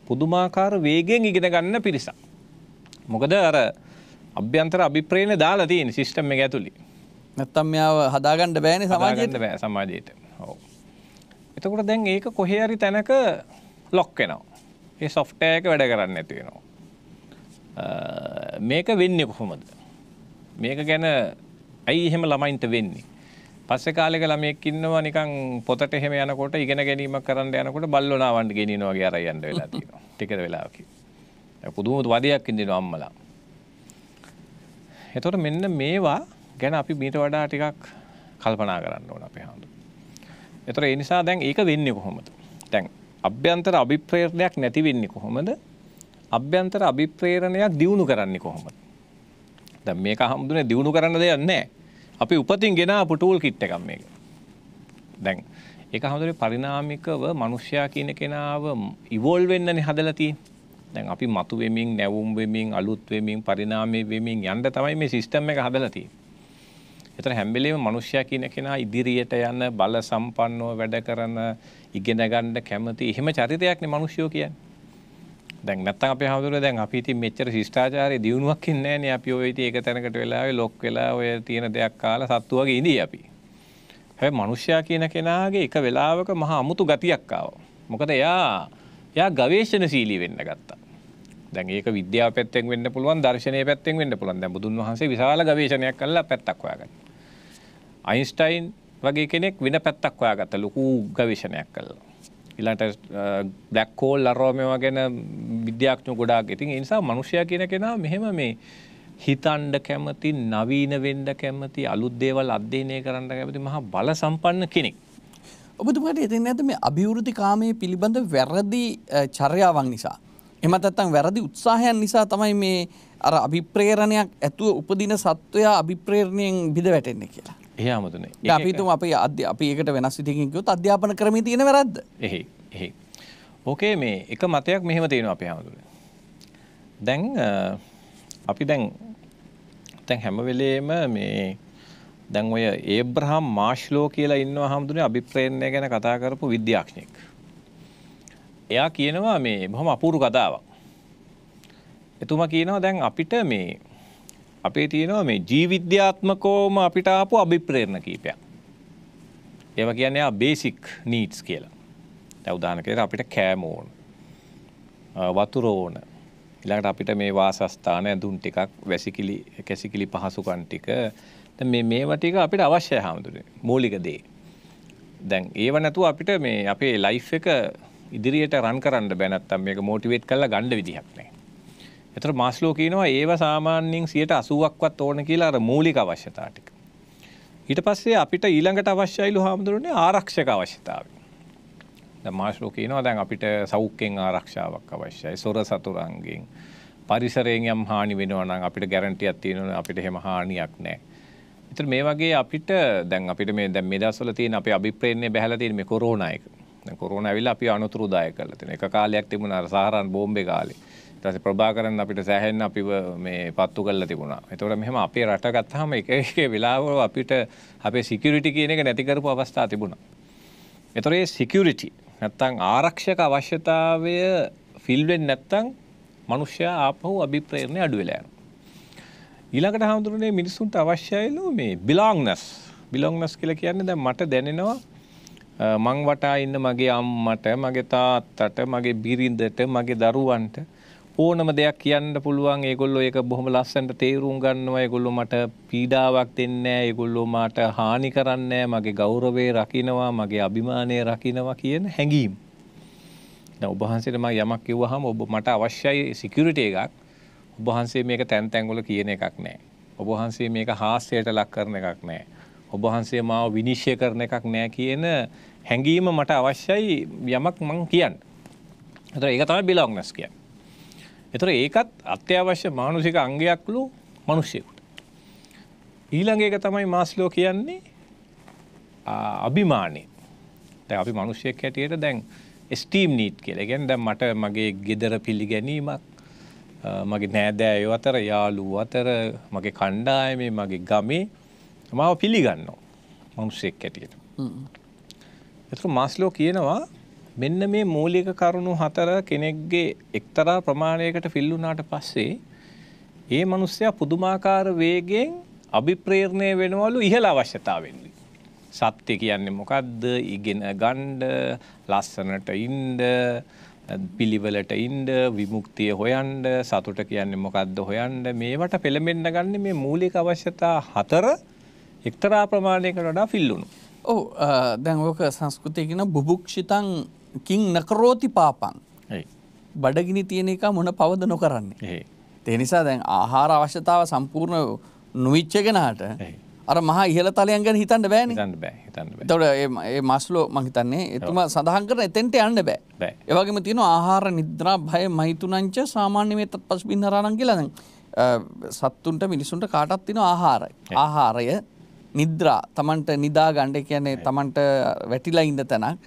පුදුමාකාර වේගෙන් ඉගෙන ගන්න පිරිසක්. මොකද අර අභ්‍යන්තර අභිප්‍රේණ දාලා තියෙන සිිස්ටම් එක ඇතුළි නැත්තම් යාව හදාගණ්ඩ බෑන සමාජයට බෑ සමාජයට එතකොට දැන් ඒක කොහේරි තැනක ලොක් වෙනවා ඒ සොෆ්ටෑක වැඩ කරන්න ඇතිවෙනවා මේක වෙන්න කොහොමද මේක ගැන ඇයි එහෙම ළමයින්ට වෙන්නේ පස්ස කාලෙක ළමයෙක් ඉන්නවා නිකන් පොතට එහෙම යනකොට ඉගෙන ගැනීමක් කරන්න යනකොට බල්ලොනාවන්ට ගෙනනවාගේ අරයන්ට වෙලා තියෙනවා ටික වෙලාකිී පුදුම වදයක් ඉඳින අම්මලා. එතකොට මෙන්න මේවා ගැන අපි මීට වඩා ටිකක් කල්පනා කරන්න ඕන අපේ හඳු. එතකොට ඒ නිසා දැන් ඒක වෙන්නේ කොහොමද? දැන් අභ්‍යන්තර අභිප්‍රේරණයක් නැති වෙන්නේ කොහොමද? අභ්‍යන්තර අභිප්‍රේරණයක් දියුණු කරන්නේ කොහොමද? දැන් මේක හම්දුනේ දියුණු කරන්න දෙයක් නැහැ. අපි උපතින් ගෙන අපු ටූල් කිට් එකක් මේක. දැන් ඒක හම්දුනේ පරිණාමිකව මිනිස්සයා කියන කෙනාව ඉවෝල්ව් වෙන්නනේ හදලා තියෙන්නේ. දැන් අපි මතු වෙමින් නැවුම් වෙමින් අලුත් වෙමින් පරිණාමය වෙමින් යන්න තමයි මේ සිස්ටම් එක හදලා තියෙන්නේ. එතන හැම වෙලේම මිනිස්සයා කියන කෙනා ඉදිරියට යන බල සම්පන්නව වැඩ කරන ඉගෙන ගන්න කැමති එහෙම චරිතයක්නේ මිනිස්සුયો කියන්නේ. දැන් නැත්තම් අපේ හැමදෙරේ දැන් අපි ඉතින් මෙච්චර ශිෂ්ටාචාරයේ දියුණුවක් ඉන්නේ නැහනේ අපි ඔය ඉතින් ඒක තැනකට වෙලාවේ ලොක් වෙලා ඔය තියෙන දෙයක් කාලා සත්තු වගේ ඉඳී අපි. හැබැයි මිනිස්සයා කියන කෙනාගේ එක වෙලාවක මහා අමුතු ගතියක් ආවා. මොකද එයා එයා ගවේශනශීලී වෙන්න ගත්තා. දැන් ඒක විද්‍යාව පැත්තෙන් වෙන්න පුළුවන් දර්ශනය පැත්තෙන් වෙන්න පුළුවන්. දැන් බුදුන් වහන්සේ විශාල ගවේෂණයක් කළා පැත්තක් හොයාගත්තා. අයින්ස්ටයින් වගේ කෙනෙක් වෙන පැත්තක් හොයාගත්ත ලොකු ගවේෂණයක් කළා. ඊළඟට බ්ලැක් හෝල් අරෝමේවා ගැන විද්‍යාඥයෝ ගොඩාක්. ඉතින් ඒ නිසා මිනිසයා කියන කෙනා මෙහෙම මේ හිතන්න කැමති නවීන වෙන්න කැමති අලුත් දේවල් අධ්‍යයනය කරන්න කැමති මහා බල සම්පන්න කෙනෙක්. ඔබතුමාට ඉතින් ඇද මේ අභිවෘද්ධි කාමය පිළිබඳ වැරදි චර්යාවන් නිසා. එමත් ඇත්තම් වැරදි උත්සාහයන් නිසා තමයි මේ අර අභිප්‍රේරණයක් ඇතුව උපදින සත්වයා අභිප්‍රේරණයෙන් බිඳ වැටෙන්නේ කියලා. එහ අමතුනේ අපිතුම අප අධ්‍ය අපි ඒකට වෙනස් සිටිකින්කයොත් අධ්‍යාපන ක්‍රමී තියෙන වැරද්ද. එහි එහි. ඕකේ මේ එක මතයක් මෙහෙම තියෙනවා අපි හමුදුනේ. දැන් අපි දැන් දැන් හැම වෙලේම මේ දැන් ඔය ඒබ්‍රහම් මාශ්ලෝ කියලා ඉන්නවා හමුදුනේ අභිප්‍රේරණය ගැන කතා කරපු විද්‍යාඥයෙක්. එයා කියනවා මේ බොහොම අපූරු කතාවක්. එතුමා කියනවා දැන් අපිට මේ අපේ තියෙනවා මේ ජීවිද්‍යාත්මකෝම අපිට ආපු අභිප්‍රේරණ කීපයක්. ඒව කියන්නේ ආ බේසික් නීඩ්ස් කියලා. දැන් උදාහරණයකට අපිට කෑම ඕන. වතුර ඕන. ඊළඟට අපිට මේ වාසස්ථාන ඇඳුම් ටිකක් වැසිකිලි කැසිකිලි පහසුකම් ටික මේ මේව ටික අපිට අවශ්‍යයි හාමුදුරනේ මූලික දේ. දැන් ඒව නැතුව අපිට මේ අපේ ලයිෆ් එක ඉදිරියට රන් කරන්න බෑ නැත්තම් මේක මොටිවේට් කරලා ගන්න විදිහක් නැහැ. ඒතර මාස්ලෝ කියනවා ඒව සාමාන්‍යයෙන් 80ක්වත් ඕන කියලා අර මූලික අවශ්‍යතා ටික. ඊට පස්සේ අපිට ඊළඟට අවශ්‍යයිලු හාමුදුරනේ ආරක්ෂක අවශ්‍යතාවය. දැන් මාස්ලෝ කියනවා දැන් අපිට සෞඛ්‍යයෙන් ආරක්ෂාවක් අවශ්‍යයි. සොර සතුරන්ගෙන් පරිසරයෙන් යම් හානි වෙනවා නම් අපිට ගැරන්ටියක් තියෙනවා අපිට එහෙම හානියක් නැහැ. ඒතර මේ වගේ අපිට දැන් අපිට මේ දැන් මේ දවස්වල තියෙන අපේ අභිප්‍රේරණය බහැලා තියෙන මේ කොරෝනා එක. දැන් කොරෝනා ඇවිල්ලා අපි අනුතුරුදායක කරලා තියෙන. එක කාලයක් තිබුණා අර සහරන් බෝම්බේ කාලේ. ඊට පස්සේ ප්‍රභාකරන් අපිට සෑහෙන්න අපිව මේ පත්තු කරලා තිබුණා. ඒතකොට මෙහෙම අපේ රට ගත්තාම එක එක වෙලාවල අපිට අපේ සිකියුරිටි කියන එක නැති කරපු අවස්ථා තිබුණා. ඒතකොට මේ සිකියුරිටි නැත්තම් ආරක්ෂක අවශ්‍යතාවය ෆිල් වෙන්නේ නැත්තම් මිනිස්සයා ආපහු අභිප්‍රේරණය අඩු වෙලා යනවා. ඊළඟට හාමුදුරනේ මිනිසුන්ට අවශ්‍යයිලු මේ බිලොංනස් බිලොංනස් කියලා කියන්නේ දැන් මට දැනෙනවා මං වටා ඉන්න මගේ අම්මට මගේ තාත්තට මගේ බිරිඳට මගේ දරුවන්ට ඕනම දෙයක් කියන්න පුළුවන් ඒගොල්ලෝ ඒක බොහොම ලස්සනට තේරුම් ගන්නවා ඒගොල්ලෝ මට පීඩාවක් දෙන්නේ නැහැ ඒගොල්ලෝ මාට හානි කරන්නේ මගේ ගෞරවය රකින්නවා මගේ අභිමානය රකින්නවා කියන හැඟීම. දැන් ඔබ වහන්සේට මම යමක් කිව්වහම ඔබ මට අවශ්‍යයි සිකියුරිටි එකක්. ඔබ වහන්සේ මේක තැන් තැන්වල කියන එකක් නෑ. ඔබ වහන්සේ මේක හාස්‍යයට ලක් කරන එකක් නෑ. ඔබ වහන්සේ මාව විනිශ්චය කරන එකක් නෑ කියන හැඟීම මට අවශ්‍යයි යමක් මං කියන්න. එතකොට ඒක තමයි බිලොංනස් කියන්නේ. එතකොට ඒකත් අත්‍යවශ්‍ය මානසික අංගයක්ලු මිනිසෙකුට. ඊළඟ එක තමයි මාස්ලෝ කියන්නේ අභිමානය. දැන් අපි මිනිස්සෙක් හැටියට දැන් esteem need කියලා. ඒ කියන්නේ දැන් මට මගේ gedara පිළිගැනීමක් මගේ නෑදෑයෝ අතර යාළුවෝ අතර මගේ කණ්ඩායමේ මගේ ගමේ මාව පිළිගන්නවා මනුස්සෙක් ඇටියට. එතුරු මාස්ලෝ කියනවා මෙන්න මේ මූලික කරුණු හතර කෙනෙක්ගේ එක්තරා ප්‍රමාණයකට ෆිල්ලුනාට පස්සේ ඒ මනුස්සයා පුදුමාකාර වේගෙන් අභිප්‍රේරණය වෙනවලු ඉහළ අවශ්‍යතාවෙන්ලි. සත්‍ය කියන්නේ මොකක්ද ඉගෙන ගණ්ඩ ලස්සනට ඉන්ඩ පිළිවෙලට ඉන්ඩ විමුක්තිය හොයන්ඩ සතුට කියන්නේ මොකක්ද හොයන්ඩ මේවට පෙළමෙන්න්න ගන්න මේ මූලික අවශ්‍යතා හතර එක්තරා ප්‍රමාණයක වඩා ෆිල්ලුණු. ඕ දැන් ඕක සංස්කෘතියගෙන බුභුක්ෂිතන් කින් නකරෝති පාපන් බඩගිනි තියෙන එක මොන පවද නොකරන්නේ. ඒ නිසා දැන් ආහාර අවශ්‍යතාව සම්පූර්ණ නොවිච්චගෙනට අර මහ ඉහල තලයන් ගැන හිතන්න බෑන තොට ඒ මස්ලෝ මහිතන්නේ එතුම සඳහන් කර එතෙන්ට යන්න බෑ ඒවගේම තියෙන ආහාර නිද්‍රා භය මහිතුනංච සාමාන්‍ය මේ තත් පස් බින්හරණන් කියලන සත්තුන්ට මිනිසුන්ට කාටත් තින ආහාරයි ආහාරය නිද්‍රා තමන්ට නිදා ගණ්ඩ කියන්නේ තමන්ට වැටිලා ඉඳ තැනක්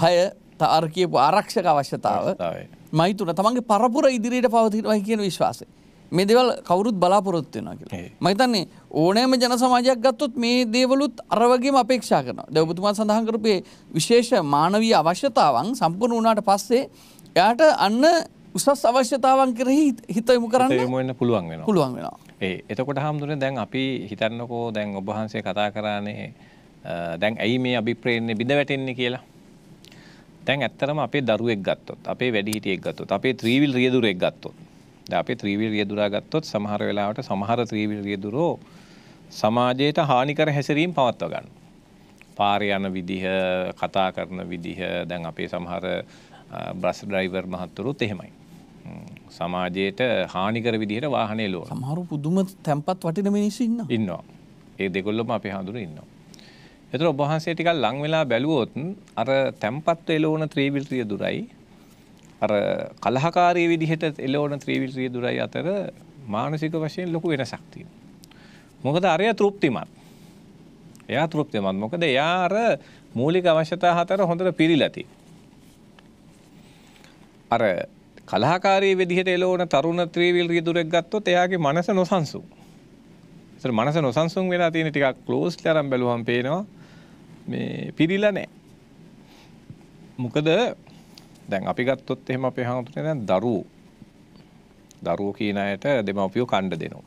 භය තාර්කයපු ආරක්ෂක අවශ්‍යතාව මයිතුන තමන්ගේ පරපුර ඉදිරියට පවතිනවයි කියන විශ්වාසය මේ දෙවල් කවුරුත් බලාපොරොත්තු වෙන කියලා මහිතන්නේ ඕනෑම ජන සමාජයක් ගත්තොත් මේ දේවලුත් අරවගේම අපේක්ෂා කරන දෙවබතුමා සඳහන් කරපේ විශේෂ මානවී අවශ්‍යතාවන් සම්පූර්ණ වුණාට පස්සේ එයාට අන්න උසස් අවශ්‍යතාවන් කරෙහි හිතයමු කරන්න පුළුවන් වෙන පුළුවන් වෙනවා ඒ එතකොට හාමුදුරේ දැන් අපි හිතන්නකෝ දැන් ඔබහන්සේ කතා කරන්නේ දැන් ඇයි මේ අභිප්‍රේන්නේ බිඳ වැටෙන්නේ කියලා දැන් ඇත්තරම අපේ දරුවෙක් ගත්තොත් අපේ වැඩිහිටියෙක් ගත්තොත් අපේ ත්‍රීවිල් රියදුරෙක් ගත්තොත් අපි ත්‍රීවිල් රියදුරා ගත්තොත් සමහර වෙලාවට සමහර ත්‍රීවිල් රියදුරෝ සමාජයට හානිකර හැසිරීම් පවත්ව ගන්න. පාරේ යන විදිහ, කතා කරන විදිහ, දැන් අපේ සමහර බස් ඩ්‍රයිවර් මහත්තුරුත් එහෙමයි. සමාජයට හානිකර විදිහට වාහන එලවන. සමහර පුදුම තැම්පත් වටින මිනිස්සු ඉන්නවා. ඉන්නවා. ඒ දෙකොල්ලම අපේ හඳුන ඉන්නවා. ඒතර ඔබ වහන්සේ ටිකක් ලං වෙලා බැලුවොත් අර තැම්පත් එලවන ත්‍රිවිල් රියදුරයි අර කලහකාරී විදිහට එලෝන ත්‍රීවිල්්‍රිය දුරයි අතර මානසික වශයෙන් ලොකු වෙනසක් තියෙන. මොකද අරය තෘප්තිමත්. එයා තෘප්තිමත් මොකද එයා අර මූලික අවශ්‍යතා හතර හොඳට පිරිලති. අර කලාකාරී විදිහට එලෝන තරුණ ත්‍රීවිල්රිය දුරෙක් ගත්තොත් එයාගේ මනස නොසන්සුන්. ඒතර මනස නොසන්සුන් වෙලා තියෙන ටිකක් ක්ලෝස් කරන් බැලුවම පේනවා මේ පිරිලා නැහැ. මොකද දැන් අපි ගත්තොත් එහෙම අපේ හාමුදුරනේ දැන් දරුවෝ දරුවෝ කියන අයට දෙමව්පියෝ කණ්ඩ දෙනවා.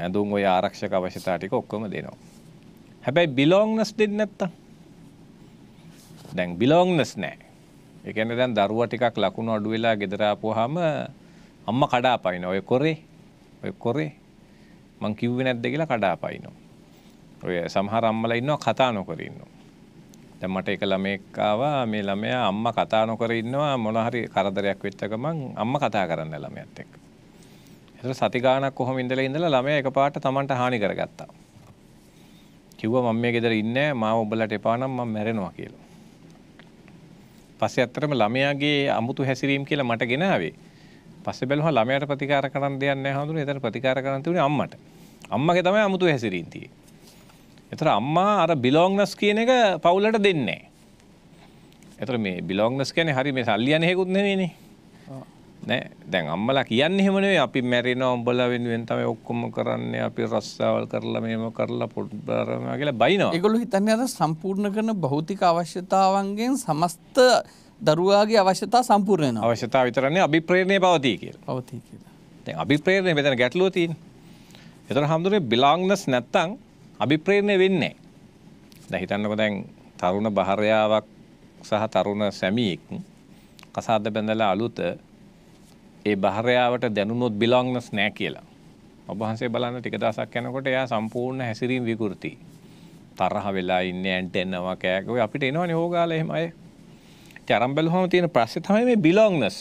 ඇඳුම් ඔය ආරක්ෂක අවශ්‍යතා ටික ඔක්කොම දෙනවා. හැබැයි බිලොංනස් දෙන්නේ නැත්තම් දැන් බිලොංනස් නැහැ. ඒ කියන්නේ දැන් දරුවා ටිකක් ලකුණු අඩු වෙලා ගෙදර ආපුවාම අම්මා කඩාපනිනවා. ඔය කොරේ ඔය කොරේ මං කිව්වේ නැද්ද කියලා කඩාපනිනවා. ඔය සමහර අම්මලා ඉන්නවා කතා නොකර ඉන්නවා. දැන් මට එක ළමෙක් ආවා මේ ළමයා අම්මා කතා නොකර ඉන්නවා මොන හරි කරදරයක් වෙච්ච ගමන් අම්මා කතා කරන්න ළමයාත් එක්ක. ඒතර සති ගාණක් කොහොම ඉඳලා ඉඳලා ළමයා එකපාරට Tamanට හානි කරගත්තා. කිව්වා මම මේ ගෙදර ඉන්නේ මාව ඔබලට එපා නම් මම මැරෙනවා කියලා. පස්සේ ඇත්තටම ළමයාගේ අමුතු හැසිරීම කියලා මට ගෙනාවේ. පස්සේ බැලුවා ළමයාට ප්‍රතිකාර කරන්න දෙයක් නැහැ හඳුනේ. ඒතර ප්‍රතිකාර කරන්න තිබුණේ අම්මට. අම්මගේ තමයි අමුතු හැසිරීම තියෙන්නේ. එතර අම්මා අර බිලෝංනස් කියන එක පවුලට දෙන්නේ. එතර මේ බිලෝංනස් කියන හරි මේ සල්ලියන හෙකුත් නෙවෙනේ. නෑ දැන් අම්මලා කියන්නේ එහෙම නෙවෙයි අපි මැරෙනවා උඹලා වෙනුවෙන් තමයි ඔක්කොම කරන්නේ අපි රස්සාවල් කරලා මේම කරලා පොඩ්ඩරම කියලා බයිනවා. ඒගොල්ලෝ හිතන්නේ අර සම්පූර්ණ කරන භෞතික අවශ්‍යතාවන්ගෙන් සමස්ත දරුවාගේ අවශ්‍යතා සම්පූර්ණ වෙනවා. අවශ්‍යතාව විතරනේ අභිප්‍රේරණය පවතී කියලා. පවතී කියලා. දැන් අභිප්‍රේරණය මෙතන ගැටලුව තියෙන්නේ. එතන හැමදෙරේ බිලෝංනස් නැත්තම් අභිප්‍රේරණය වෙන්නේ නැහැ. හිතන්නකෝ දැන් තරුණ බහරයාවක් සහ තරුණ සැමියෙක් කසාද බැඳලා අලුත ඒ බහරයාවට දැනුනොත් බිලොංනස් නැහැ කියලා. ඔබ වහන්සේ බලන්න ටික දවසක් යනකොට එයා සම්පූර්ණ හැසිරීම විකෘති. තරහ වෙලා ඉන්නේ ඇන්ටෙන්නවා කෑක. ඔය අපිට එනවනේ ඕගාලා එහෙම අය. ඉතින් අරන් බැලුවම තියෙන ප්‍රශ්නේ තමයි මේ බිලොංනස්.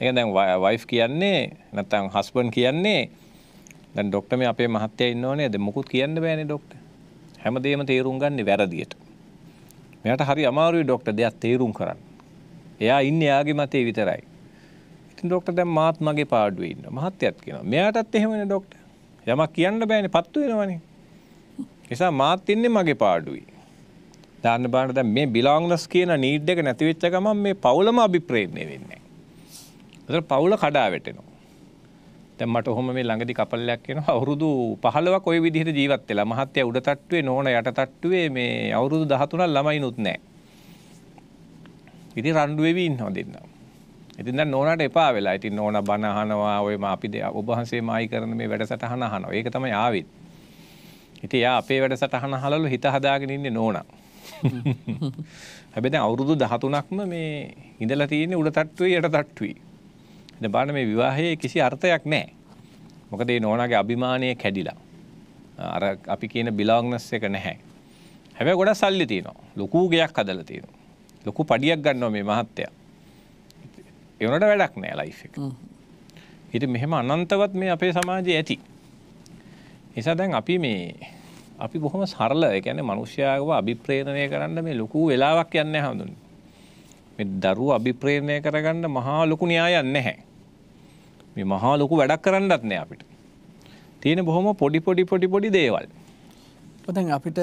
ඒක දැන් වයිෆ් කියන්නේ නැත්නම් හස්බන්ඩ් කියන්නේ දැන් ඩොක්ටර් මේ අපේ මහත්තයා ඉන්න ඕනේ. දැන් මොකුත් කියන්න බෑනේ ඩොක්ටර්. හැමදේම තේරුම් ගන්නේ වැරදියට. මෙයාට හරි අමාරුයි ඩොක්ටර් දෙයක් තේරුම් කරන්න. එයා ඉන්නේ එයාගේ මතේ විතරයි. ඉතින් ඩොක්ටර් දැන් මාත් මගේ පාඩුවේ ඉන්නවා. මහත්තයාත් කියනවා. මෙයාටත් එහෙමනේ ඩොක්ටර්. යමක් කියන්න බෑනේ පත්තු වෙනවනේ. නිසා මාත් ඉන්නේ මගේ පාඩුවේ. දාන්න බලන්න දැන් මේ බිලොන්ග්නස් කියන නීඩ් එක නැති වෙච්ච ගමන් මේ පවුලම අභිප්‍රේරණය වෙන්නේ නැහැ. ඒතර පවුල කඩා වැටෙනවා. දැන් මට ඔහොම මේ ළඟදි කපල්ලයක් එනවා අවුරුදු 15ක් ওই විදිහට ජීවත් වෙලා මහත්ය උඩ තට්ටුවේ නෝන යට තට්ටුවේ මේ අවුරුදු 13ක් ළමයිනුත් නැහැ. ඉතින් රණ්ඩු වෙවි ඉන්නවා දෙන්නා. ඉතින් දැන් නෝනාට එපා වෙලා. ඉතින් නෝනා බන අහනවා ඔය මා අපි ඔබ වහන්සේ මායි කරන මේ වැඩසටහන අහනවා. ඒක තමයි ආවෙත්. ඉතින් එයා අපේ වැඩසටහන අහලලු හිත හදාගෙන ඉන්නේ නෝනා. හැබැයි දැන් අවුරුදු 13ක්ම මේ ඉඳලා තියෙන්නේ උඩ තට්ටුවේ යට තට්ටුවේ. දැන් බලන්න මේ විවාහයේ කිසි අර්ථයක් නැහැ. මොකද මේ නෝනාගේ අභිමානය කැඩිලා. අර අපි කියන බිලොන්ග්නස් එක නැහැ. හැබැයි ගොඩක් සල්ලි තියෙනවා. ලොකු ගයක් හදලා තියෙනවා. ලොකු පඩියක් ගන්නවා මේ මහත්තයා. ඒ උනට වැඩක් නැහැ ලයිෆ් එක. ඊට මෙහෙම අනන්තවත් මේ අපේ සමාජයේ ඇති. නිසා දැන් අපි මේ අපි බොහොම සරල ඒ කියන්නේ මිනිස්යාව අභිප්‍රේරණය කරන්න මේ ලොකු වෙලාවක් යන්නේ නැහැ හඳුන්නේ. මේ දරුවෝ අභිප්‍රේරණය කරගන්න මහා ලොකු න්‍යායක් නැහැ. මේ මහා ලොකු වැඩක් කරන්නත් නෑ අපිට. තියෙන බොහොම පොඩි පොඩි පොඩි පොඩි දේවල්. දැන් අපිට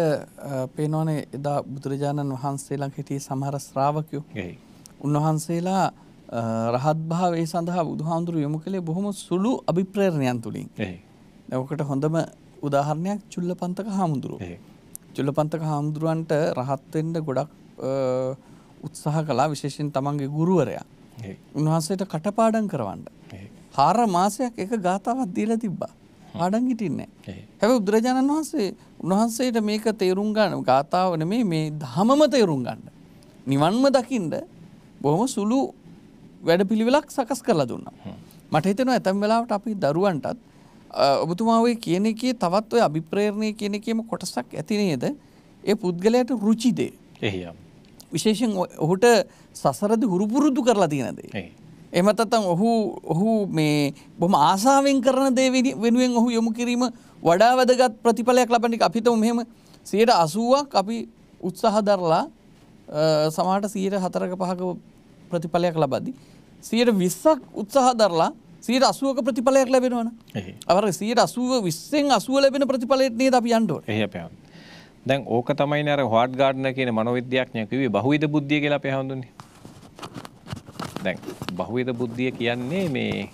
පේනෝනේ එදා බුදුරජාණන් වහන්සේලා හිටියේ සමහර ශ්‍රාවකයෝ. උන්වහන්සේලා රහත් භාවයේ සඳහා බුදුහාමුදුරු යොමු කළේ බොහොම සුළු අභිප්‍රේරණයන් තුලින්. ඔකට හොඳම උදාහරණයක් චුල්ලපන්තක හාමුදුරුව. චුල්ලපන්තක හාමුදුරුවන්ට රහත්වෙන්න ගොඩක් උත්සාහ කලා විශේෂෙන් තමන්ගේ ගුරුවරයා. උන්වහන්සේට කටපාඩන් කරවන්න. හාර මාසයක් එක ගාථාවත් දීලා තිබ්බා ආඩංගිටින්නේ හැබ බුදුරජාණන් වහන්සේ උන්වහන්සේට මේක තේරුම් ගන්න ගාථාවන මේ මේ දහමම තේරුම් ගන්න. නිවන්ම දකිින්ට බොහොම සුළු වැඩ පිළිවෙලක් සකස් කරලා දුන්න. මට හිතෙනවා ඇතැම් වෙලාවට අපි දරුවන්ටත් ඔබතුමාවේ කියන එකේ තවත් ඔය අභිප්‍රේරණය කියන එකම කොටසක් ඇතිනේද ඒ පුද්ගලයට රුචිදේ එහම්. විශේෂෙන් ඔහුට සසරදි හුරුපුරුදු කරලා තියෙනදේ. එමතතන් ඔහු ඔහු මේ බොම ආසාාවෙන් කරන දේ වෙනුවෙන් ඔහු යොමු කිරීම වඩා වැදගත් ප්‍රතිඵලයක් ලබනික අපිත මෙහෙම සයට අසුවක් අපි උත්සාහ දරලා සමහට සීර හතරක පහක ප්‍රතිඵලයක් ලබදි. සයට විස්සක් උත්සාහ දරලා සීට අසුවක ප්‍රතිඵලයක් ලැබෙනවන අවර සීට අසුව විස්සෙන් අසුව ලැබෙන ප්‍රතිඵලයත්නේ අප අන්ඩෝ එහපයන් දැන් ඕක තමයි අර හවාඩ් ගාඩන කියන මනොවිද්‍යයක්ඥයකිවේ බහවිද බුද්ධිය කියලා පැහඳුන්නේ දැන් බහුවේද බුද්ධිය කියන්නේ මේ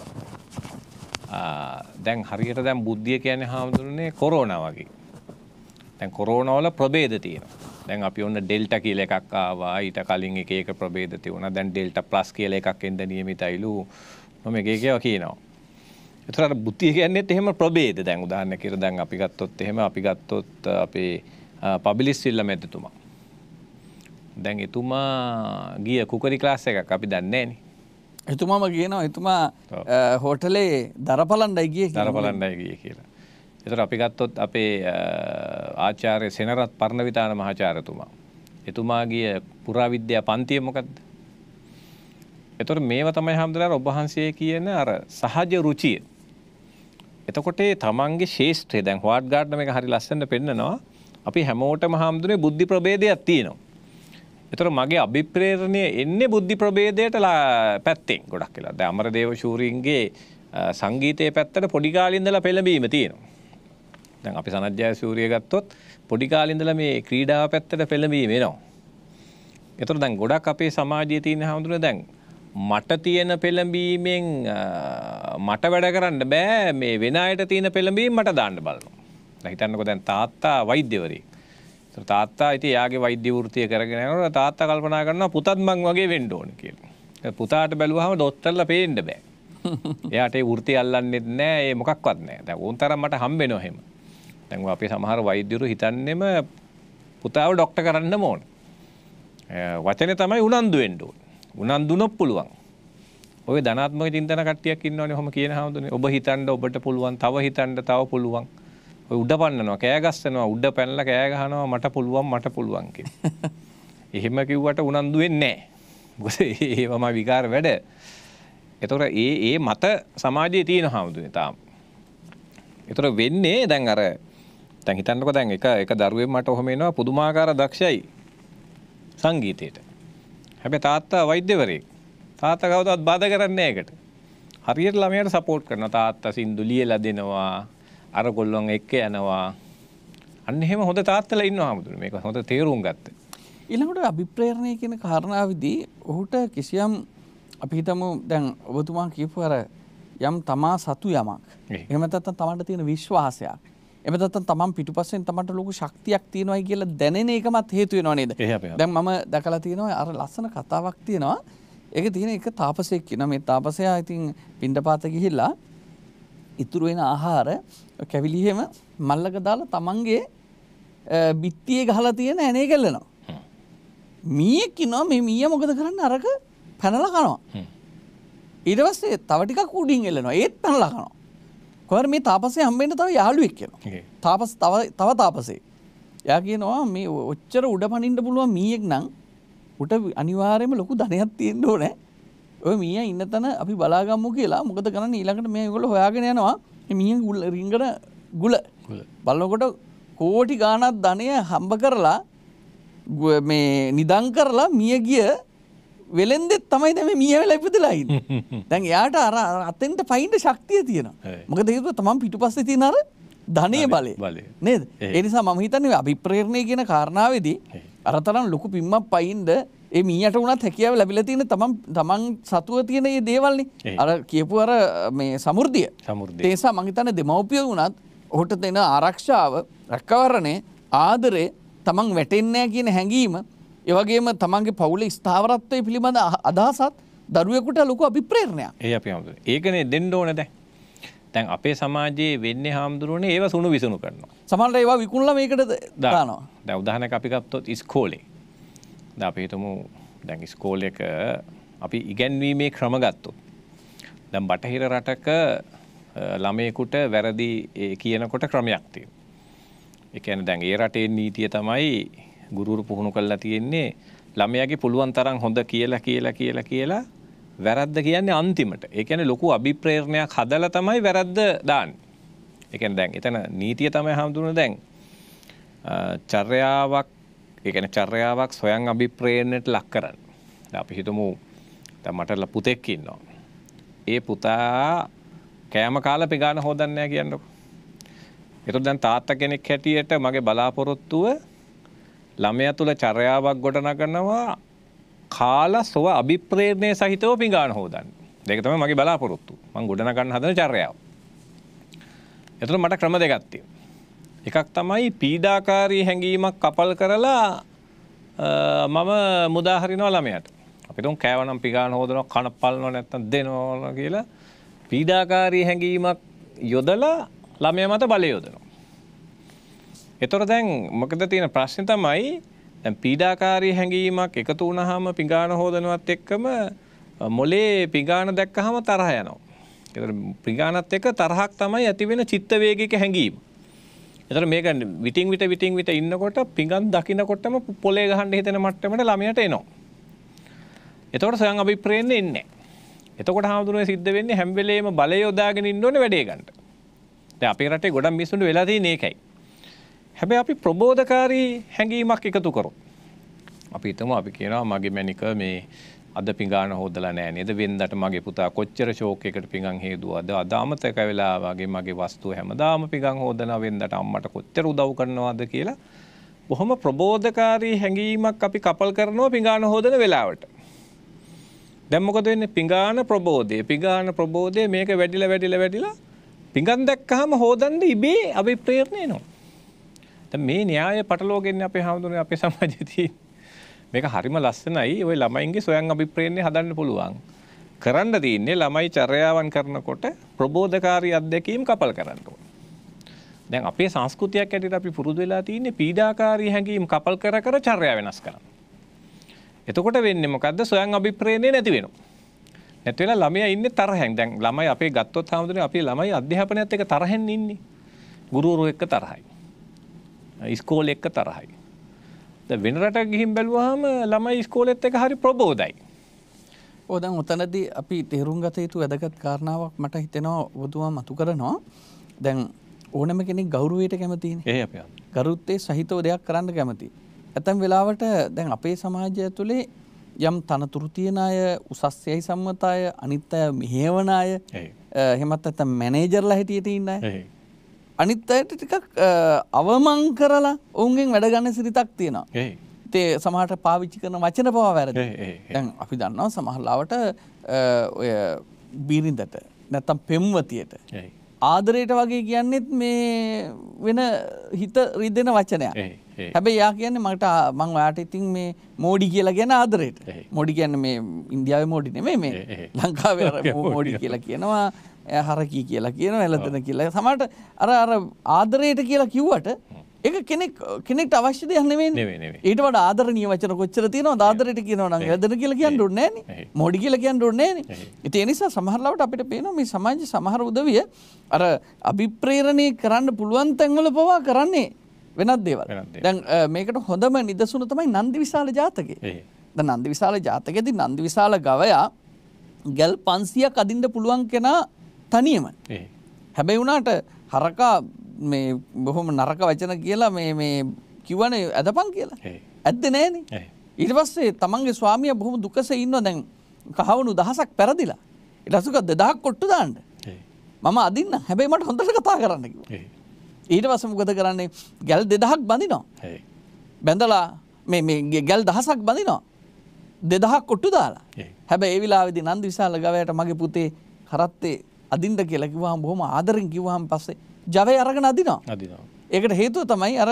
දැන් හරියට දැන් බුද්ධිය කියන්නේ හාමුදුරනේ කොරෝනා වගේ. දැන් කොරෝනා වල ප්‍රභේද තියෙනවා. දැන් අපි ඔන්න ඩෙල්ටා කියලා එකක් ආවා. ඊට කලින් එක එක ප්‍රභේද තිබුණා. දැන් ඩෙල්ටා ප්ලස් කියලා එකක් එන්න නියමිතයිලු. මම එක එකව කියනවා. ඒතර බුද්ධිය කියන්නේත් එහෙම ප්‍රභේද. දැන් උදාහරණයක් කියලා දැන් අපි ගත්තොත් එහෙම අපි ගත්තොත් අපේ පබිලිස් සිල්ලා මැතිතුමා. දැන් එතුමා ගිය කුකරි ක්ලාස් එකක් අපි දන්නේ නේ. එතුමාම කියනවා එතුමා හෝටලේ දරපලන්ඩයි ගිය දරපලන්ඩයි ගිය කියලා. එතට අපි ගත්තොත් අපේ ආචාරය සෙනරත් පරණවිතාන මහාචාරතුමා. එතුමාගේ පුරාවිද්‍යා පන්තිය මොකක්ද. එතොට මේව තමයි හමුදුරලා ඔබහන්සේ කියන අර සහජ රුචිය. එතකොට තමන්ගේ ශේෂත්‍රය දැන් හවාඩ් ගාඩ්න එක හරි ලස්සට පෙන්න්නනවා අපි හැමෝට මහාමුදුරේ බුද්ධි ප්‍රබේදයක් තියෙනවා. එතර මගේ අභිප්‍රේරණය එන්නේ බුද්ධි ප්‍රබේදයටලා පැත්තෙන් ගොඩක් කියලා ද අමරදේව ශූරීන්ගේ සංගීතය පැත්තට පොඩිකාලින්දල පෙළබීම තියෙනවා. දැන් අපි සනජ්‍යය සූරිය ගත්තොත් පොඩිකාලින්දල මේ ක්‍රීඩාව පැත්තට පෙළබීමේ නවා. එතර දැන් ගොඩක් අපේ සමාජය තියෙන හමුදුර දැන් මට තියෙන පෙළඹීමෙන් මට වැඩ කරන්න බෑ මේ වෙන අයට තියෙන පෙළඹීම මට දාන්න බලනවා. හිතන්නකො දැන් තාත්තා වෛද්‍යවරී තාත්තා ඉති යාගේ වෛද්‍ය වෘතිය කරගෙනනට තාත්තා කල්පනා කරන්න පුතත් මං වගේ වෙන්ඩෝන කියල පුතාට බැලුවහම දොත්තරල පේෙන්ඩ බෑ එයාට වෘති අල්ලන්නෙත් නෑ ඒ මොකක්වත් නෑ දැ උන් තරමට හම්බෙන හෙම තැන්ව අපි සමහර වෛද්‍යරු හිතන්නෙම පුතාව ඩොක්ට කරන්න මෝන වචන තමයි උනන්දු වෙන්ඩෝ උනන්දුනොත් පුළුවන් ඔය ධනාත්ම ඉතන කටයක් ඉන්නවන හොම කියන හමුදුන ඔබ හිතන්ඩ ඔබට පුළුවන් තව හිතන්ඩ තව පුළුවන් උඩ පන්නනවා කෑගස්සනවා උඩ පැනල කෑගහනවා මට පුළුවන් මට පුළුවන්කි. එහෙම කිව්වට උනන්දුවෙන් නෑ. ඒවම විකාර වැඩ. එතොට ඒ ඒ මත සමාජය තියෙන හාමුදුන තාම්. එතොට වෙන්නේ දැන් අර තැන් හිතන්නක දැන් එක එක දරුවෙන් මට ඔහොමෙනවා පුදුමාකාර දක්ෂයි සංගීතයට. හැබැ තාත්තා වෛද්‍යවරේ තාත කවදත් බාධ කරන්නේ එකට. හරියට ළමයට සපෝට් කරන තාත්තා සින්දු ලියල දෙනවා අර ගොල්ලොන් එක්ක යනවා අන්න එහෙම හොඳ තාත්තලා ඉන්නවා හමුදුර මේක හොඳ තේරුම් ගත්ත. ඊළඟට අභිප්‍රේරණය කියන කාරණාවේදී ඔහුට කිසියම් අපි හිතමු දැන් ඔබතුමා කියපු අර යම් තමා සතු යමක්. එහෙම නැත්නම් තමන්ට තියෙන විශ්වාසයක්. එම තත්තන් තමන් පිටිපස්සෙන් තමට ලොකු ශක්තියක් තියෙනවයි කියලා දැනෙන එකමත් හේතු වෙනවා නේද? දැන් මම දැකලා තියෙනවා අර ලස්සන කතාවක් තියෙනවා. ඒක තියෙන එක තාපසයෙක් කියන මේ තාපසයා ඉතින් පින්ඩපාත ගිහිල්ලා ඉතුරු වෙන ආහාර කැවිලිහෙම මල්ලක දාලා තමන්ගේ බිත්තියේ ගහලා තියෙන ඇනේ කෙල්ලනවා. මීයක් කිනවා මේ මීය මොකද කරන්න අරක පැනලා කනවා. ඊට පස්සේ තව ටිකක් උඩින් එල්ලනවා. ඒත් පැනලා කනවා. කොහොමද මේ තාපසේ හම්බෙන්න තව යාළුවෙක් එනවා. තාපස තව තව තාපසේ. එයා කියනවා මේ ඔච්චර උඩ පනින්න පුළුවන් මීයක් නම් උට අනිවාර්යයෙන්ම ලොකු ධනයක් තියෙන්න ඕනේ. ඔය මිය ඉන්න තන අපි බලාගම්මු කියලා මොකද කරන්න ඊළඟට මේ ගොල හොයාගෙන යනවා මිය ගුල් රිංගට ගුල බලකොට කෝටි ගානත් ධනය හම්බ කරලා මේ නිදං කරලා මිය ගිය වෙලෙන්දෙත් තමයි දැම මිය වෙලා ඉපදලායි දැන් යාට අර අතෙන්ට පයින්ට ශක්තිය තියෙන මොක දේතුව තමන් පිටු පස්ස තියනර ධනය බලය නේද එනිසා මහිතන්නේ අභිප්‍රේරණය කියන කාරණාවදී අරතරම් ලොකු පිම්මක් පයින්ද ඒ මීයට වුණත් හැකියාව ලැබිල තියෙන තමන් තමන් සතුව තියෙන ඒ දේවල්න්නේ අර කියපු අර මේ සමුෘද්ධිය සමුෘදේසා මහිතන දෙමවපිය වුණත් ඔහුට දෙන ආරක්ෂාව රැක්කවරණය ආදරේ තමන් වැටෙන්නෑ කියන හැඟීම ඒවගේම තමන්ගේ පවුල ස්ථාවරත්වය පිළිබඳ අදහසත් දරුවෙකුට ලොකු අපි ප්‍රේරණයක් ඒ අප ඒකනේ දෙන්න ඕනදැ දැන් අපේ සමාජයේ වෙන්න හාමුදුරුවනේ ඒව සුණු විසුණු කරනවා සමන්ට ඒවා විකුණල මේකට දානවා දැවදාහන අපිකත්තොත් ඉස්කෝලේ ද අපි හිතමු දැන් ස්කෝලක අපි ඉගැන්වීමේ ක්‍රමගත්තු දැම් බටහිර රටක ළමයකුට වැරදි කියනකොට ක්‍රමයක් තිය එකන දැන් ඒ රටේ නීතිය තමයි ගුරුරු පුහුණු කල්ලා තියෙන්නේ ළමයගේ පුළුවන් තරම් හොඳ කියලා කියලා කියලා කියලා වැරද්ද කියන්නේ අන්තිමට ඒකැන ලොකු අභිප්‍රේරණයක් හදල තමයි වැරද්ද දාන් එක දැන් එතන නීතිය තමයි හමුදුන දැන් චර්යාවක් එකන චර්යාවක් සොයන් අභිප්‍රේණයට ලක් කරන්න අපි හිතමු මටල පුතෙක්කින්නවා. ඒ පුතා කෑම කාල පිගාන හෝදන්නෑ කියන්නක. එතු දැන් තාත්ත කෙනෙක් හැටියට මගේ බලාපොරොත්තුව ළමය තුළ චරයාවක් ගොඩන කරනවා කාලා සොව අභිප්‍රේරණය සහිතව පිඟාන හෝදන්න දෙක තමයි මගේ බලාපොරොත්තු මං ගොඩන ගන්න හදන චර්යාව. එතන මට ක්‍රම දෙකක් තියෙනවා. එකක් තමයි පීඩාකාරී හැඟීමක් කපල් කරලා මම මුදා හරිනවා ළමයාට. අපි තුන් කෑවනම් පිගාන හොදනවා කන පල්නවා නැත්තම් දෙනවා කියලා පීඩාකාරී හැඟීමක් යොදලා ළමයා මත බලය යොදනවා. එතකොට දැන් මොකද තියෙන ප්‍රශ්නේ තමයි දැන් පීඩාකාරී හැඟීමක් එකතු වුණාම පිඟාන හොදනවත් එක්කම මොලේ පිඟාන දැක්කහම තරහ යනවා. ඒතර පිඟානත් එක්ක තරහක් තමයි ඇති වෙන චිත්ත වේගික හැඟීම. ඒතර මේක විටින් විට විටින් විට ඉන්නකොට පිඟන් දකින්නකොටම පොලේ ගහන්න හිතෙන මට්ටමට ළමයට එනවා. එතකොට සයන් අභිප්‍රේන්නේ ඉන්නේ එතකොට හාමුදුරුවෝ සිද්ධ වෙන්නේ හැම වෙලේම බලය යොදාගෙන ඉන්න ඕනේ වැඩේ ගන්නට. දැන් අපේ රටේ ගොඩක් මිනිස්සුන්ට වෙලා තියෙන එකයි. හැබැයි අපි ප්‍රබෝධකාරී හැඟීමක් එකතු කරොත්. අපි හිතමු අපි කියනවා මගේ මැනික මේ අද පිගාන හොදලා නෑ නේද වෙන්දට මගේ පුතා කොච්චර ශෝක එකට පිඟන් හේතුවද අද අමතක වෙලා වගේ මගේ වස්තුව හැමදාම පිඟන් හොදලා වෙන්දට අම්මට කොච්චර උදව් කරනවද කියලා බොහොම ප්‍රබෝධකාරී හැඟීමක් අපි කපල් කරනවා පිඟාන හොදන වෙලාවට දැන් මොකද වෙන්නේ පිඟාන ප්‍රබෝධය පිඟාන ප්‍රබෝධය මේක වැඩිලා වැඩිලා වැඩිලා පිඟන් දැක්කහම හොදන්න ඉබේ අභිප්‍රේරණය එනවා මේ න්‍යාය පටලෝගෙන් අපේ හාමුදුරනේ අපේ සමාජයේ තියෙන. මේක හරිම ලස්සනයි. ওই ළමයින්ගේ සොයන් අභිප්‍රේරණය හදන්න පුළුවන්. කරන්න තියෙන්නේ ළමයි චර්යාවන් කරනකොට ප්‍රබෝධකාරී අත්දැකීම් කපල් කරන්න ඕනේ. දැන් අපේ සංස්කෘතියක් ඇටියට අපි පුරුදු වෙලා තියෙන්නේ පීඩාකාරී හැඟීම් කපල් කර කර චර්යා වෙනස් කරන්න. එතකොට වෙන්නේ මොකද්ද? සොයන් අභිප්‍රේරණේ නැති වෙනවා. නැති වෙලා ළමයා ඉන්නේ තරහෙන්. දැන් ළමයි අපේ ගත්තොත් හැමදෙරේ අපේ ළමයි අධ්‍යාපනයත් එක්ක තරහෙන් ඉන්නේ. ගුරුවරු එක්ක තරහයි. ඉස්කෝල එක්ක තරහයි. වෙන රට ගිහින් බැලුවහම ළමයි ස්කෝලෙත් එක හරි ප්‍රබෝධයි. ඕදන් උතනද අපි තේරුම් ගත යුතු වැදගත් කාරණාවක් මට හිතෙනවා බුදුවා මතු කරනවා දැන් ඕනම කෙනෙක් ගෞරුවයට කැමතින ඒ ගරුත්තේ සහිතෝ දෙයක් කරන්න කැමති. ඇතැම් වෙලාවට දැන් අපේ සමාජය තුළේ යම් තනතුෘතියන අය උසස්යයි සම්මතාය අනිත් අය මෙහේවන අය හෙමත් ඇත මැනේජර්ලා හැටියට ඉන්න අනිත් අයට ටිකක් අවමං කරලා ඔවුන්ගෙන් වැඩගන්න සිරිතක් තියෙනවා. තේ සමහට පාවිච්චි කරන වචන පවා වැරද දැන් අපි දන්නවා සමහල්ලාවට ඔය බීරින්දට නැත්තම් පෙම්වතියට ආදරයට වගේ කියන්නෙත් මේ වෙන හිත රිදෙන වචනයක් හැබැයි යා කියන්න මට මං ඔයාට ඉතින් මේ මෝඩි කියලා ගැන ආදරයට මොඩි කියන්න මේ ඉන්දියාව මෝඩි නෙමේ මේ ලංකාව මෝඩි කියලා කියනවා එය හරකී කියලා කියන එලතන කියලා සමට අර අර ආදරයට කියලා කිව්වට ඒ කෙනෙක් කෙනෙක් අවශ්‍ය යන්නේ ඊට වට ආදර නියවචන කොච්චර තියෙන ආදරයට කියනවන ඇදර කියල කියන්න ඩුන්නේන මොඩි කියල කියන්න ඩුන්නේන ඉති එනිසා සමහරලාවට අපිට පේන මේ සමාජ සමහර උදවිය අර අභිප්‍රේරණය කරන්න පුළුවන් තැන්වල පවා කරන්නේ වෙනත් දේවල් දැන් මේකට හොඳම නිදසුන තමයි නන්දි විශාල ජාතකේ නන්දි විශාල ජාතකෙති නන්දි විශාල ගවයා ගැල් පන්සියක් අදින්ට පුළුවන් කෙනා තනියම හැබැයි වුණාට හරකා මේ බොහොම නරක වචන කියලා මේ මේ කිවනේ ඇදපන් කියලා ඇත්ද නෑන ඊට පස්සේ තමන්ගේ ස්වාමිය බොහොම දුකස ඉන්න දැන් කහවුණු දහසක් පැරදිලා එටසුක දෙදහක් කොට්ටු දාන්ට මම අදින්න හැබැයි මට හොඳට කතා කරන්න ඊට පස මොකද කරන්නේ ගැල් දෙදහක් බඳිනවා බැඳලා මේ ගැල් දහසක් බඳිනවා දෙදහක් කොට්ටු දාලා හැබැ ඒවිලා විදි නන්ද විශාල ගවයට මගේ පුතේ කරත්තේ අදින්ට කියලා කිව්වහම බොහොම ආදරෙන් කිව්වහම පස්සේ ජවය අරගෙන අදිනවා. අදිනවා. ඒකට හේතුව තමයි අර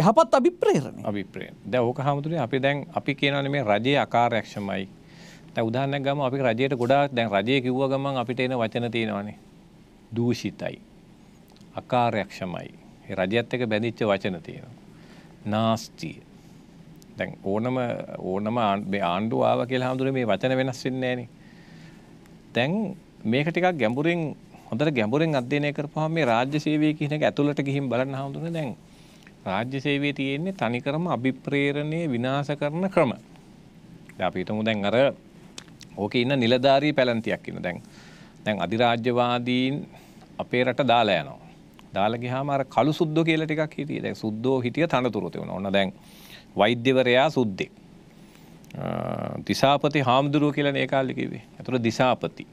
යහපත් අභිප්‍රේරණය. අභිප්‍රේරණය. දැන් ඕක හැමතුනේ අපි දැන් අපි කියනවානේ මේ රජයේ අකාර්යක්ෂමයි. දැන් උදාහරණයක් ගමු අපි රජයට ගොඩාක් දැන් රජය කිව්ව ගමන් අපිට එන වචන තියෙනවානේ. දූෂිතයි. අකාර්යක්ෂමයි. ඒ රජයත් එක්ක බැඳිච්ච වචන තියෙනවා. නාස්තිය. දැන් ඕනම ඕනම ආණ්ඩුව ආව කියලා හඳුනේ මේ වචන වෙනස් වෙන්නේ නැහනේ. දැන් මේක ටිකක් ගැඹුරින් හොඳට ගැඹුරින් අධ්‍යයනය කරපුවාම මේ රාජ්‍ය සේවය කියන එක ඇතුළට ගිහින් බලන්න හඳුනේ දැන් රාජ්‍ය සේවයේ තියෙන්නේ තනිකරම අභිප්‍රේරණය විනාශ කරන ක්‍රම. දැන් අපි හිතමු දැන් අර ඕකේ ඉන්න නිලධාරී පැලැන්තියක් ඉන්න දැන් දැන් අධිරාජ්‍යවාදීන් අපේ රට දාලා යනවා. දාලා ගියාම අර කළු සුද්ධෝ කියලා ටිකක් හිටියේ. දැන් සුද්ධෝ හිටිය තනතුරු තිබුණා. ඕන දැන් වෛද්‍යවරයා සුද්දේ. දිසාපති හාමුදුරුව කියලා ඒ කාලේ කිව්වේ. ඒතර දිසාපති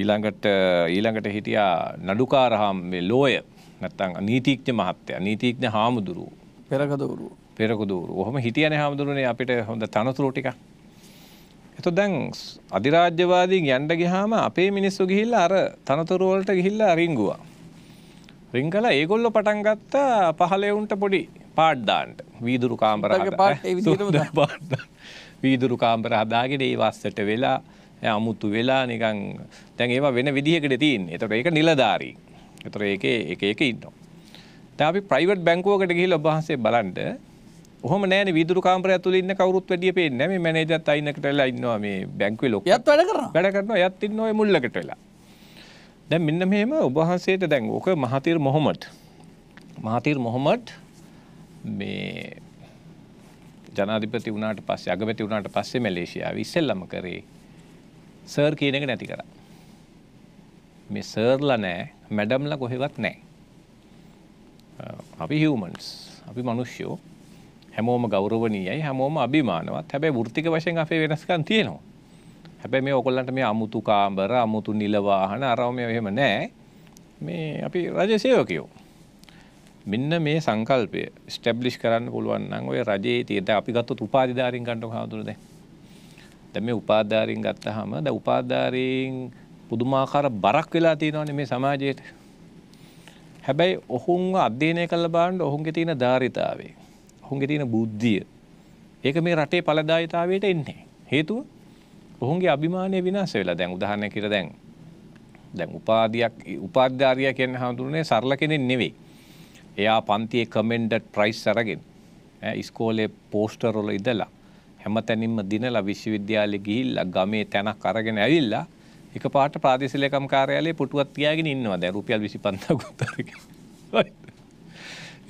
ඊළඟට ඊළඟට හිටියා නඩුකාරහම් ලෝය නැත්තං නීතිීක්්‍ය මහත්තය නීතිීක්ඥ හාමුදුරු පෙරකදවරු පෙරකුදුරු ඔහොම හිටියන හාමුදුරුවනේ අපිට හොඳ තනතුරෝටික එතු දැන් අධිරාජ්‍යවාදී යන්ඩ ගිහාම අපේ මිනිස්සු ගිහිල්ල අර තනතුරුවලට ගිහිල්ල රිංගුවා රිංගල ඒගොල්ල පටන්ගත්තා පහලෙවුන්ට පොඩි පාඩ්දාන්ට වීදුරු කාම්බර වීදුරු කාම්බර හදාගෙන ඒ වස්සට වෙලා අමුතු වෙලා නිකන් දැන් ඒවා වෙන විදිහකට තියෙන්නේ. ඒතකොට ඒක නිලධාරී. ඒතකොට ඒකේ එක එක ඉන්නවා. දැන් අපි ප්‍රයිවට් බැංකුවකට ගිහිල්ලා ඔබ වහන්සේ බලන්න ඔහොම නෑනේ විදුරු කාමරය ඇතුළේ ඉන්න කවුරුත් වැඩිය පේන්නේ නෑ මේ මැනේජර්ත් අයින්නකට වෙලා ඉන්නවා මේ බැංකුවේ ලොකු. යත් වැඩ කරනවා. වැඩ කරනවා යත් ඉන්නවා ඒ මුල්ලකට වෙලා. දැන් මෙන්න මෙහෙම ඔබ වහන්සේට දැන් ඔක මහතිර් මොහොමඩ් මහතිර් මොහොමඩ් මේ ජනාධිපති වුණාට පස්සේ අගමැති වුණාට පස්සේ මැලේසියාවේ ඉස්සෙල්ලම කරේ සර් කියන එක නැති කරා. මේ සර්ලා නෑ මැඩම්ලා කොහෙවත් නෑ. අපි හිවමන්ස් අපි මනුෂ්‍යෝ හැමෝම ගෞරවනීයයි හැමෝම අභිමානවත් හැබැයි වෘත්තික වශයෙන් අපේ වෙනස්කම් තියෙනවා. හැබැයි මේ ඔයගොල්ලන්ට මේ අමුතු කාමර, අමුතු නිල වාහන අරව මේ එහෙම නැහැ. මේ අපි රජ සේවකයෝ. මෙන්න මේ සංකල්පය ස්ටැබ්ලිෂ් කරන්න පුළුවන් නම් ඔය රජයේ තියෙන අපි ගත්තොත් උපාධිධාරීන් ගන්නව කවුරුද දැන්? දැන් මේ උපාධාරයෙන් ගත්තාම දැන් උපාධාරයෙන් පුදුමාකාර බරක් වෙලා තියෙනවානේ මේ සමාජයට. හැබැයි ඔහුන්ව අධ්‍යයනය කළ බලන්න ඔහුන්ගේ තියෙන ධාරිතාවය, ඔහුන්ගේ තියෙන බුද්ධිය. ඒක මේ රටේ ඵලදායිතාවයට එන්නේ. හේතුව ඔහුන්ගේ අභිමානය විනාශ වෙලා දැන් උදාහරණයක් කියලා දැන් දැන් උපාධියක් උපාධාරියා කියන්නේ හඳුනන්නේ සරල කෙනෙක් නෙවෙයි. එයා පන්තියේ කමෙන්ඩඩ් ප්‍රයිස් අරගෙන ඈ ඉස්කෝලේ පෝස්ටර් වල ඉඳලා හැමතැනින්ම දිනලා විශ්වවිද්‍යාලෙ ගිහිල්ලා ගමේ තැනක් අරගෙන ඇවිල්ලා එකපාරට ප්‍රාදේශීය ලේකම් කාර්යාලයේ පුටුවක් තියාගෙන ඉන්නවා දැන් රුපියල් 25000ක් උතරගෙන.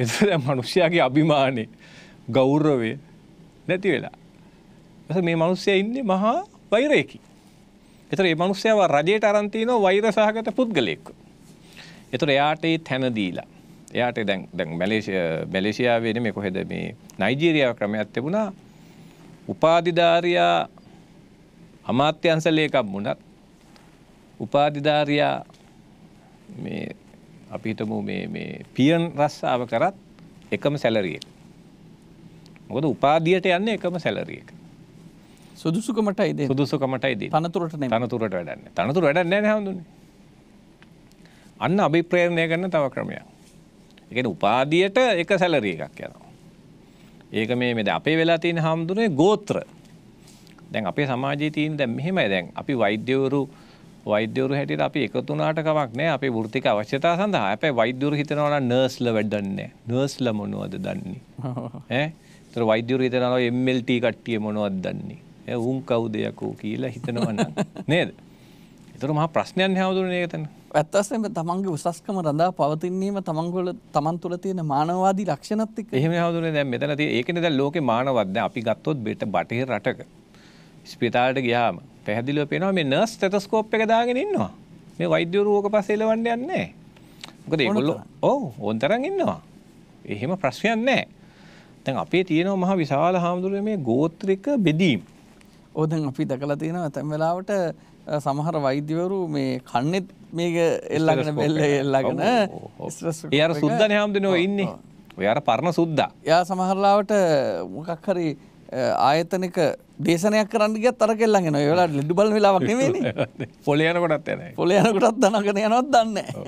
එතකොට මිනිස්යාගේ අභිමානේ ගෞරවය නැති වෙලා. ඊට මේ මිනිස්සයා ඉන්නේ මහා වෛරයකින්. ඒතර මේ මිනිස්සයාව රජයට අරන් තිනෝ වෛර සහගත පුද්ගලයෙක්. ඒතර එයාට ඒ තැන දීලා. එයාට දැන් දැන් මැලේසියා මැලේසියාවේ නෙමෙයි කොහෙද මේ නයිජීරියාව ක්‍රමයක් තිබුණා උපාධිධාරයා අමාත්‍යංශල එකක් වුණත් උපාධිධාරයා මේ අපි හිතමු මේ මේ පියන් රස්සාව කරත් එකම සැලරිය එක. මොකද උපාධියට යන්නේ එකම සැලරිය එක. සුදුසුකමටයි දේ සුදුසුකමටයි දේ තනතුරට නෙමෙයි තනතුරට වැඩන්නේ. තනතුර වැඩන්නේ නැහැ හඳුන්නේ. අන්න අභිප්‍රේරණය කරන තව ක්‍රමයක්. ඒ කියන්නේ උපාධියට එක සැලරි එකක් යනවා. ඒක මේ මෙද අපේ වෙලා තියෙන හාමුදුරනේ ගෝත්‍ර. දැන් අපේ සමාජයේ තියෙන දැන් මෙහෙමයි දැන් අපි වෛද්‍යවරු වෛද්‍යවරු හැටියට අපි එකතු වුණාට කමක් නැහැ අපේ වෘත්තික අවශ්‍යතා සඳහා. හැබැයි වෛද්‍යවරු හිතනවා නම් නර්ස්ලා වැඩන්නේ. නර්ස්ලා මොනවද දන්නේ? ඈ? ඒතර වෛද්‍යවරු හිතනවා MLT කට්ටිය මොනවද දන්නේ? ඈ උන් කවුද යකෝ කියලා හිතනවා නේද? එතර මහා ප්‍රශ්නයන් හාමුදුරනය තැන ඇත්තස්සම තමන්ගේ උසස්කම රඳා පවතින්නේම තමන්ගොල තමන් තුළ තියෙන මානවාදී ලක්ෂණත්තික එහෙම හදුර දැ මෙතනති ඒකන දැ ලෝක මානවද අපි ගත්තොත් බෙට බටහි රටක ස්පිතාලට ගියාම පැහදිලිව පෙනවා මේ නර්ස් තැතස්කෝප් එක දාගෙන ඉන්නවා මේ වෛද්‍යවරුවෝක පසේලවන්න යන්නේ මොකද ඒගොල්ල ඕ ඕන්තරන් ඉන්නවා එහෙම ප්‍රශ්නයන් නෑ තැන් අපේ තියෙනවා මහා විශාල හාමුදුරුව මේ ගෝත්‍රික බෙදීම් ඕදන් අපි දකලා තියෙනවා ඇතැම් වෙලාවට සමහර වෛද්‍යවරු මේ කන්නෙත් මේක එල්ලගෙන බෙල්ල එල්ලගෙන එයාර සුද්දන හාමුදුනෝ ඉන්නේ ඔයාර පරණ සුද්දා යා සමහරලාවට මොකක් හරි ආයතනික දේශනයක් කරන්නග තරකෙල්ලගෙන වෙලා ලිඩු බල වෙලාවක් නෙමේ පොලයනකොටත් යන පොලයනකොටත් දනගෙන යනොත් දන්න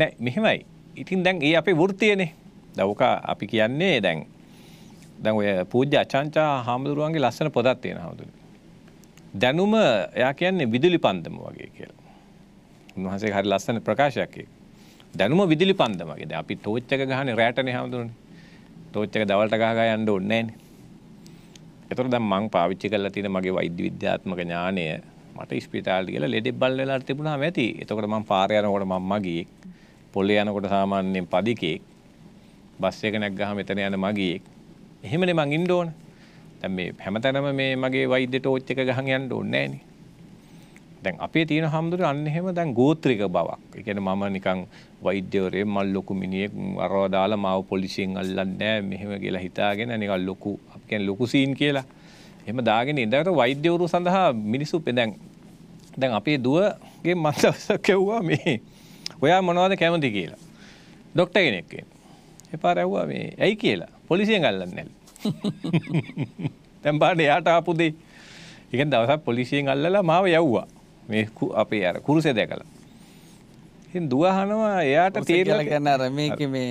නෑ මෙහෙමයි ඉතින් දැන් ඒ අපේ වෘතියනේ දවකා අපි කියන්නේ දැන් දැන් ඔය පූජ්‍ය අචංචා හාමුදුරුවන්ගේ ලස්සන පොදත් තියෙන හාමුදුරුව දැනුම එයා කියන්නේ විදුලි පන්දම වගේ කියලා. උන්වහන්සේ හරි ලස්සන ප්‍රකාශයක් ඒක. දැනුම විදුලි පන්දම වගේ. දැන් අපි ටෝච් එක ගහන්නේ රැටනේ හැමදෙරෝනේ. ටෝච් එක දවල්ට ගහ ගහ යන්න ඕනේ නැහනේ. ඒතර දැන් මං පාවිච්චි කරලා තියෙන මගේ වෛද්‍ය විද්‍යාත්මක ඥාණය මට ස්පිතාලෙට ගිහලා ලෙඩෙක් බල් වෙලා තිබුණාම ඇති. එතකොට මං පාර යනකොට මම මගියෙක්. පොළේ යනකොට සාමාන්‍යයෙන් පදිකෙක්. බස් එක නැග්ගාම එතන යන මගියෙක්. එහෙමනේ මං ඉන්න ඕනේ. දැන් මේ හැමතැනම මේ මගේ වෛද්‍ය ටෝච් එක ගහන් යන්න ඕනේ නෑනේ දැන් අපේ තියෙන හැමදෙර අන්න එහෙම දැන් ගෝත්‍රික බවක් ඒ කියන්නේ මම නිකන් වෛද්‍යවරයෙක් මල් ලොකු මිනිහෙක් අරව දාලා මාව පොලිසියෙන් අල්ලන්නේ නෑ මෙහෙම කියලා හිතාගෙන නිකන් ලොකු කියන්නේ ලොකු සීන් කියලා එහෙම දාගෙන ඉඳලා වෛද්‍යවරු සඳහා මිනිස්සු දැන් දැන් අපේ දුවගේ මන් දවසක් කැව්වා මේ ඔයා මොනවද කැමති කියලා. ඩොක්ටර් කෙනෙක් එපාර ඇව්වා මේ ඇයි කියලා පොලිසියෙන් අල්ලන්නේ නැහැ. තැම්බාට එයාට ආපුදේ එක දවසක් පොලිසියෙන් අල්ලලා මාව යව්වා මේකු අපේ අර කුරුසෙ දැකලා දුවහනවා එයාට තේරල ගන්න අර මේක මේ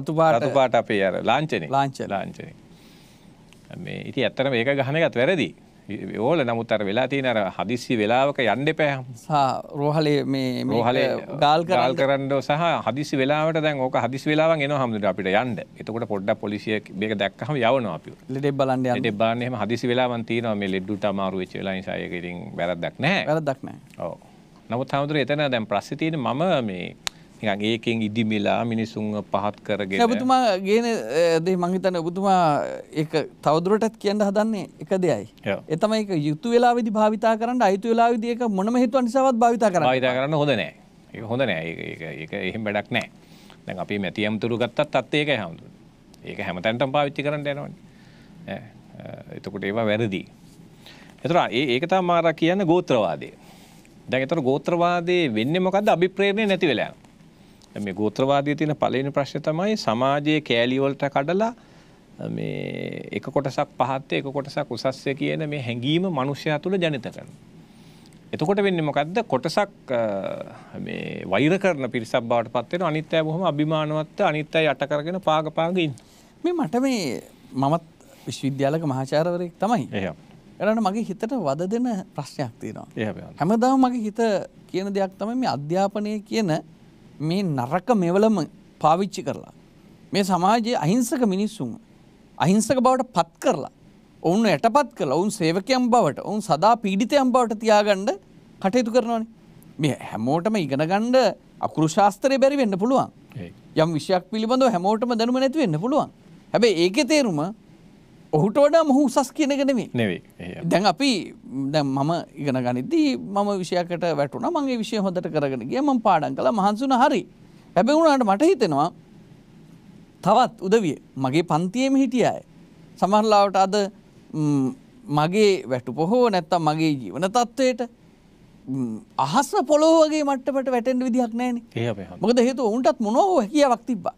රතුපාට පාට අපේ අර ලාංචනේ ලාංච ලාංචනේ මේ ඉති ඇත්තර මේක ගහනගත් වැරදිී ඕල නමුත්තර වෙලා තියනර හදිසි වෙලාවක යන්න පැහම් රෝහලේ මේ රෝහල ගාල් කරල් කරන්න සහ හදිසි වෙලාට දැන් ඕක හදිසි වෙලා එන හමුදුට අපිට යන්න එතකොට පොඩ්ඩ පොලිසිය බෙක දක්හම යවන අප ලෙඩ බලන්න බානම හදිසි වෙලා තියන මේ ලෙඩ්ඩුට අමාරු වෙච් ලයිසයකරින් වැරදක් නෑ වැරදක්නෑ ඕ නමුත් හමුදුර එතන දැන් ප්‍රස්තිතින මම මේ නිකන් ඒකෙන් ඉදිමිලා මිනිසුන් පහත් කරගෙන ඔබතුමා ගේන දේ මං හිතන්නේ ඔබතුමා ඒක තවදුරටත් කියන්න හදන්නේ එක දෙයයි ඒ තමයි ඒක යුතු වෙලාවේදී භාවිතා කරන්න අයුතු වෙලාවේදී ඒක මොනම හේතුවක් නිසාවත් භාවිතා කරන්න භාවිතා කරන්න හොඳ නෑ ඒක හොඳ නෑ ඒක ඒක එහෙම වැඩක් නෑ දැන් අපි මැති ඇමතුරු ගත්තත් අත් ඒකයි හඳුන් ඒක හැමතැනටම පාවිච්චි කරන්න යනවනේ එතකොට ඒවා වැරදි එතුරා ඒ ඒක තම මාර කියන්න ගෝත්‍රවාදය දැන් එතකොට ගෝත්‍රවාදයේ වෙන්නේ මොකද්ද අභිප්‍රේරණය නැති වෙලා යනවා මේ ගෝත්‍රවාදයේ තියෙන පළවෙනි ප්‍රශ්නේ තමයි සමාජයේ කෑලි වලට කඩලා මේ එක කොටසක් පහත් එක කොටසක් උසස්ය කියන මේ හැඟීම මිනිසයා තුළ ජනිත කරනවා. එතකොට වෙන්නේ මොකද්ද? කොටසක් මේ වෛර කරන පිරිසක් බවට පත් වෙනවා. අනිත් අය බොහොම අභිමානවත්ව අනිත් අය යට කරගෙන පාග පාග මේ මට මේ මමත් විශ්වවිද්‍යාලක මහාචාර්යවරයෙක් තමයි. එහෙම. එරට මගේ හිතට වද දෙන ප්‍රශ්නයක් තියෙනවා. හැමදාම මගේ හිත කියන දෙයක් තමයි මේ අධ්‍යාපනය කියන මේ නරක මෙවලම පාවිච්චි කරලා. මේ සමාජයේ අහිංසක මිනිස්සුන් අහිංසක බවට පත් කරලා ඔවුන් යටපත් කරලා ඔවුන් සේවකයන් බවට ඔවුන් සදා පීඩිතයන් බවට තියාගන්න කටයුතු කරනවානේ. මේ හැමෝටම ඉගෙන ගන්න අකුරු ශාස්ත්‍රය බැරි වෙන්න පුළුවන්. යම් විශයක් පිළිබඳව හැමෝටම දැනුම නැති වෙන්න පුළුවන්. හැබැයි ඒකේ තේරුම ඔහුට වඩා මොහු උසස් කියනක නෙමේ නෙවේ දැන් අපි දැන් මම ඉගෙන ගනිදී මම විෂයකට වැටුන මගේ විෂය හොඳට කරගෙන ගිය මම පාඩන් කළ මහන්සුන හරි හැබැ වුණට මට හිතෙනවා තවත් උදවිය මගේ පන්තියම හිටිය අය සමහරලාවට අද මගේ වැටු පොහෝ නැත්තම් මගේ ජීවන තත්ත්වයට අහස පොලෝ වගේ මට්ටමට වැටෙන් විදිහක් නෑන මොකද හේතු ඔවුන්ටත් මොනෝ හැකියාවක් තිබ්බා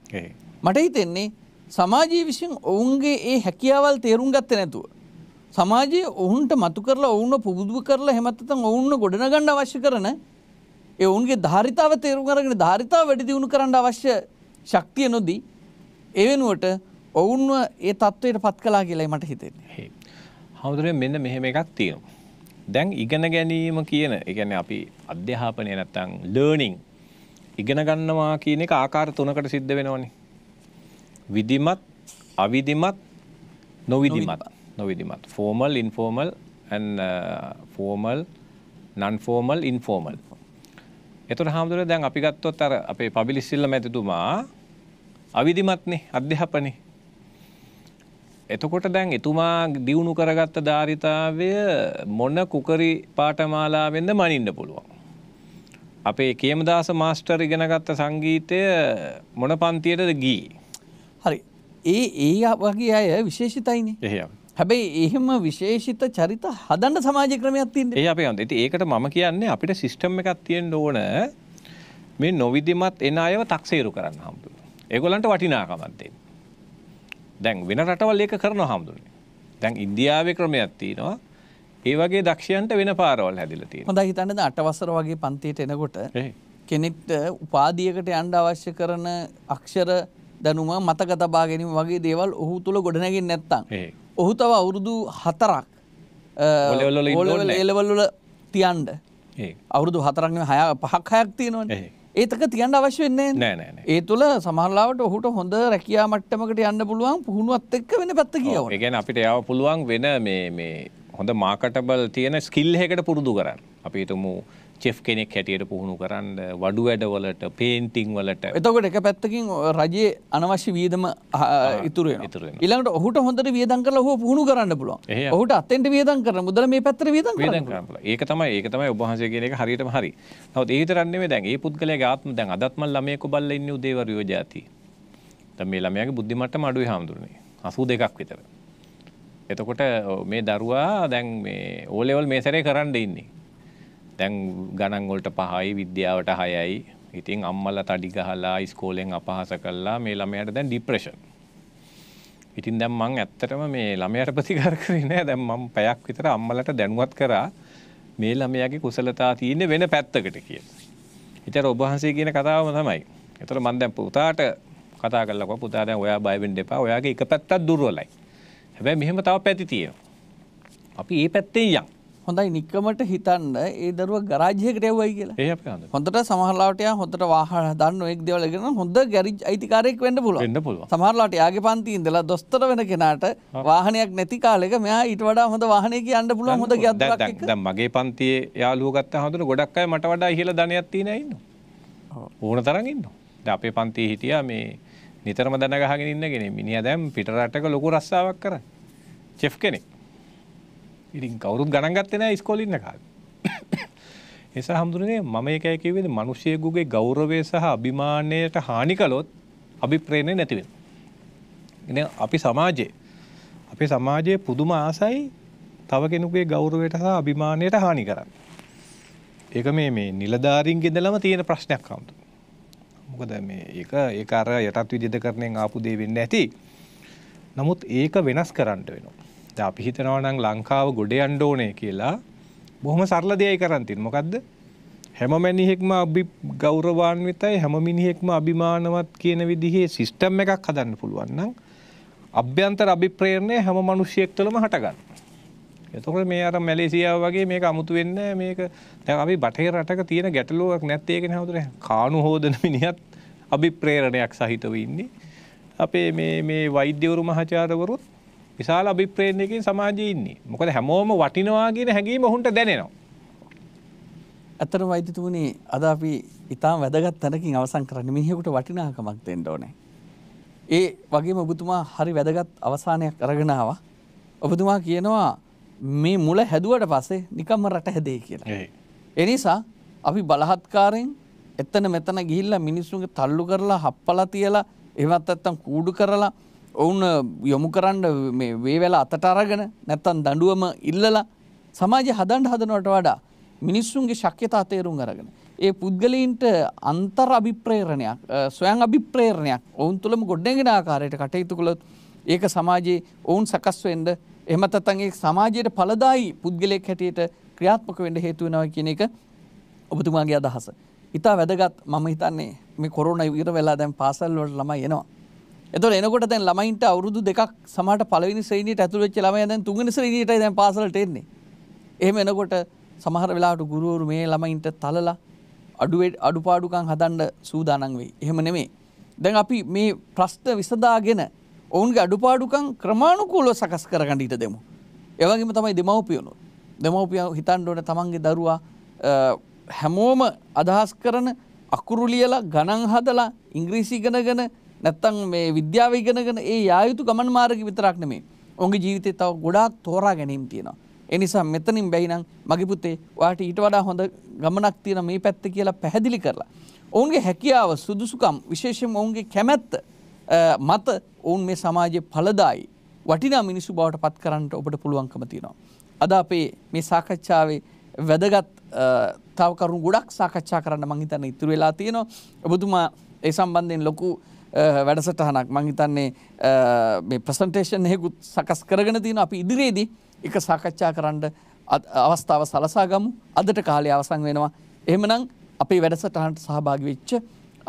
මට හිතෙන්නේ සමාජයේ විසින් ඔවුන්ගේ ඒ හැකියාවල් තේරුම් ගත්තේ නැතුව. සමාජයේ ඔවුන්ට මතු කරලා ඔවුන්ව පුබුදු කරලා හැමත්තම් ඔවුන්ව ගොඩනගන්න අවශ්‍ය කරන ඒ ඔවුන්ගේ ධාරිතාව තේරුම් අරගෙන ධාරිතාව වැඩි දියුණු කරන්න අවශ්‍ය ශක්තිය නොදී ඒ වෙනුවට ඔවුන්ව ඒ තත්ත්වයට පත් කළා කියලායි මට හිතෙන්නේ. හමුදුරෙන් මෙන්න මෙහෙම එකක් තියෙනවා. දැන් ඉගෙන ගැනීම කියන එකන අපි අධ්‍යාපනය නැත්තං ලර්නිං ඉගෙන ගන්නවා කියන එක ආකාර තුනකට සිද්ධ වෙනවනේ විධිමත් අවිධිමත් නොවිධිමත් නොවිධිමත් formal informal formal nonformal informal එතුට හාමුදුර දැන් අපි ගත්තොත් අර අපේ පබිලිස්සිල්ල මැතිතුමා අවිධිමත්නේ අධ්‍යාපනය එතකොට දැන් එතුමා දියුණු කරගත්ත ධාරිතාවය මොන කුකරි පාටමාලාවෙන්ද මනින්න පුළුවන්. අපේ කියමදාස මාස්ටර් ඉගෙනගත්ත සංගීතය මොන පන්තියටද ගී හරි ඒ ඒ වගේ අය විශේෂිතයිනේ එහ හැබැයි එහෙම විශේෂිත චරිත හදන්න සමාජ ක්‍රමයක් තින් ඒ අප ඇති ඒකට මම කියන්නේ අපිට සිිස්ටම් එකක් තියෙන් ඕන මේ නොවිදිමත් එන අයව තක්සේරු කරන්න හමුදු. ඒගොලන්ට වටිනාකමත්තෙන්. දැන් වෙන රටවල් ඒක කරන හමුදුරනේ දැන් ඉන්දියාව ක්‍රමයක් තියනවා ඒ වගේ දක්ෂයන්ට වෙන පාරවල් හැදිලති හොඳ හිතන්නද අටවසර වගේ පන්තියට එනකොට කෙනෙක්ට උපාදියකට අන්ඩ අවශ්‍ය කරන අක්ෂර දැනුම මතක තබා ගැනීම වගේ දේවල් ඔහු තුළ ගොඩනැගින් නැත්තං. ඔහු තව අවුරුදු හතරක් එලවල්ල තියන්ඩ අවුරුදු හතරක්ම හය පහක් හයක් තියෙනවන ඒතක තියන්න අවශ්‍ය වෙන්නේ නෑන ඒ තුළ සමහල්ලාට ඔහුට හොඳ රැකයා මට්ටමකට යන්න පුළුවන් පුහුණුවත් එක්ක වෙන පැත්ත කියව ගැන අපිට යාව පුළුවන් වෙන මේ හොඳ මාකටබල් තියෙන ස්කිල්හකට පුරුදු කරන්න අපිතුමූ චෙෆ් කෙනෙක් හැටියට පුහුණු කරන්න වඩු වැඩවලට පේන්ටිං වලට එතකොට එක පැත්තකින් රජයේ අනවශ්‍ය වියදම ඉතුර ඉළඟට ඔහුට හොඳට වියදන් කරලා හෝ පුහුණු කරන්න පුළුවන් ඔහුට අත්තෙන්ට වියදන් කරන මුදල මේ පැත්තර වියදන් කරන්න ඒක තමයි ඒක තමයි ඔබහන්සේ කියන එක හරියටම හරි නමුත් ඒ විතරක් නෙමෙයි දැන් ඒ පුද්ගලයාගේ ආත්ම දැන් අදත්ම ළමයෙක් ඔබල්ලා ඉන්නේ උදේවරියෝ જાති දැන් මේ ළමයාගේ බුද්ධි මට්ටම අඩුයි හැමදුරනේ 82ක් විතර එතකොට මේ දරුවා දැන් මේ ඕලෙවල් මේ සැරේ කරන්න ඉන්නේ දැන් ගණන් වලට පහයි විද්‍යාවට හයයි. ඉතින් අම්මලා තඩි ගහලා ඉස්කෝලෙන් අපහාස කළා මේ ළමයාට දැන් ડિප්‍රෙෂන්. ඉතින් දැන් මං ඇත්තටම මේ ළමයාට ප්‍රතිකාර කරේ නෑ. දැන් මම පැයක් විතර අම්මලට දැනුවත් කරා මේ ළමයාගේ කුසලතා තියෙන්නේ වෙන පැත්තකට කියලා. ඉතින් ඔබ වහන්සේ කියන කතාවම තමයි. ඒතර මම දැන් පුතාට කතා කරලා පුතා දැන් ඔයා බය වෙන්න එපා. ඔයාගේ එක පැත්තක් දුර්වලයි. හැබැයි මෙහෙම තව පැති තියෙනවා. අපි ඒ පැත්තේ යන්. හොඳයි නික්කමට හිතන්න ඒ දරුව ගරාජයකට එව්වයි කියලා. ඒ අපේ හොඳයි. හොඳට සමහරලාට යා හොඳට වාහන දන්න එක් දේවල් ඉගෙන හොඳ ගැරේජ් අයිතිකාරයෙක් වෙන්න පුළුවන්. වෙන්න පුළුවන්. සමහරලාට යාගේ පන්ති ඉඳලා දොස්තර වෙන කෙනාට වාහනයක් නැති කාලෙක මෙයා ඊට වඩා හොඳ වාහනයක යන්න පුළුවන් හොඳ ගැද්දක් එක්ක. දැන් මගේ පන්තියේ යාළුවෝ ගත්තා හඳුන ගොඩක් අය මට වඩා ඉහළ ධනයක් තියෙන අය ඉන්නවා. ඕන තරම් ඉන්නවා. දැන් අපේ පන්තියේ හිටියා මේ නිතරම දනගහගෙන ඉන්න කෙනෙක්. මිනිහා දැන් පිටරටක ලොකු රස්සාවක් කරා. චෙෆ් කෙනෙක්. ඉරින් කවරුත් ගණන්ගත්තෙන ස්කොලින්න කාල එස හමුදුරනේ මම එකය කිවේද මනුෂයකුගේ ගෞරවය සහ අභිමානයට හානි කලොත් අභිප්‍රේණය නැතිවෙන එ අපි සමාජයේ අපේ සමාජයේ පුදුම ආසයි තව කෙනෙකුේ ගෞරවයට සහ අභිමානයට හානි කරන්න ඒක මේ මේ නිලධාරින් ගෙදලම තියෙන ප්‍රශ්නයක් කම්තු මොකද මේ ඒක ඒ අර යටත් විජද කරනය ආපු දේ වෙන්න ඇති නමුත් ඒක වෙනස් කරන්නට වෙනවා අපි හිතනවා නම් ලංකාව ගොඩ යන්න ඕනේ කියලා බොහොම සරල දෙයයි කරන් තින්නේ. මොකද්ද? හැම මිනිහෙක්ම අභි ගෞරවාන්විතයි හැම මිනිහෙක්ම අභිමානවත් කියන විදිහේ සිස්ටම් එකක් හදන්න පුළුවන් නම් අභ්‍යන්තර අභිප්‍රේරණය හැම මිනිසියෙක් තුළම හටගන්න. එතකොට මේ අර මැලේසියාව වගේ මේක 아무තු වෙන්නේ මේක දැන් අපි බටහිර රටක තියෙන ගැටලුවක් නැත් ඒක නහවතර කානු හොදන මිනිහත් අභිප්‍රේරණයක් සහිතව ඉන්නේ. අපේ මේ මේ වෛද්‍යවරු මහාචාර්යවරුත් විශාල අභිප්‍රේණයකින් සමාජයේ ඉන්නේ. මොකද හැමෝම වටිනවා කියන හැඟීම ඔහුන්ට දැනෙනවා. ඇත්තටම වෛද්‍යතුමනි අද අපි ඊටාම් වැදගත් තැනකින් අවසන් කරන්නේ මිනිහෙකුට වටිනාකමක් දෙන්න ඕනේ. ඒ වගේම ඔබතුමා හරි වැදගත් අවසානයක් අරගෙන ආවා. ඔබතුමා කියනවා මේ මුල හැදුවට පස්සේ නිකම්ම රට හැදේ කියලා. ඒ නිසා අපි බලහත්කාරයෙන් එතන මෙතන ගිහිල්ලා මිනිස්සුන්ගේ තල්ලු කරලා හප්පලා තියලා එවත් නැත්තම් කූඩු කරලා ඔවුන් යොමු කරන්න වේවෙලා අතට අරගෙන නැත්තන් දඩුවම ඉල්ලලා සමාජ හදන්ඩ හදනවට වඩා මිනිස්සුන්ගේ ශක්්‍යතා තේරුම් අරගෙන. ඒ පුද්ගලීන්ට අන්තර් අභිප්‍රේරණයක් ස්වයන් අභිප්‍රේරණයක් ඔවුන් තුළම ගොඩ්ඩගෙන ආකාරයට කටයුතු කළොත් ඒක සමාජයේ ඔවුන් සකස්වෙන්ඩ එමතතන්ගේ සමාජයට පලදායි පුද්ගලෙක් හැටියට ක්‍රියාත්මක වෙන්ඩ හේතුවෙනව කියන එක ඔබතුමාගේ අදහස. ඉතා වැදගත් මම හිතන්නේ මේ කොරුණ ඉර වෙලා දැන් පාසල්ලොට ළම එනවා. එතකොට එනකොට දැන් ළමයින්ට අවුරුදු දෙකක් සමහරට පළවෙනි ශ්‍රේණියට ඇතුළු වෙච්ච ළමයා දැන් තුන්වෙනි ශ්‍රේණියටයි දැන් පාසලට එන්නේ. එහෙම එනකොට සමහර වෙලාවට ගුරුවරු මේ ළමයින්ට තලලා අඩුවේ අඩුපාඩුකම් හදන්න සූදානම් වෙයි. එහෙම නෙමෙයි. දැන් අපි මේ ප්‍රශ්න විසඳාගෙන ඔවුන්ගේ අඩුපාඩුකම් ක්‍රමානුකූලව සකස් කරගන්න ඊට දෙමු. ඒ වගේම තමයි දෙමව්පියනොත්. දෙමව්පියන් හිතන්න ඕනේ තමන්ගේ දරුවා හැමෝම අදහස් කරන අකුරු ලියලා ගණන් හදලා ඉංග්‍රීසි ඉගෙනගෙන නැත්තං මේ විද්‍යාව ඉගෙනගෙන ඒ යායුතු ගමන් මාර්ග විතරක් නෙමේ. ඔහුගේ ජීවිතේ තව ගොඩාක් තෝරා ගැනීම තියෙනවා. ඒ නිසා මෙතනින් බැයි නම් මගේ පුතේ ඔයාට ඊට වඩා හොඳ ගමනක් තියෙන මේ පැත්ත කියලා පැහැදිලි කරලා. ඔවුන්ගේ හැකියාව සුදුසුකම් විශේෂයෙන්ම ඔවුන්ගේ කැමැත්ත මත ඔවුන් මේ සමාජයේ ඵලදායි වටිනා මිනිසු බවට පත් කරන්නට ඔබට පුළුවන්කම තියෙනවා. අද අපේ මේ සාකච්ඡාවේ වැදගත් තව කරුණු ගොඩක් සාකච්ඡා කරන්න මං හිතන්නේ ඉතුරු වෙලා තියෙනවා. ඔබතුමා ඒ සම්බන්ධයෙන් ලොකු වැඩසටහනක් මං හිතන්නේ මේ ප්‍රසන්ටේෂන් එහෙකුත් සකස් කරගෙන තියෙන අපි ඉදිරියේදී එක සාකච්ඡා කරන්න අවස්ථාව සලසාගමු අදට කාලය අවසන් වෙනවා එහෙමනම් අපේ වැඩසටහනට සහභාගි වෙච්ච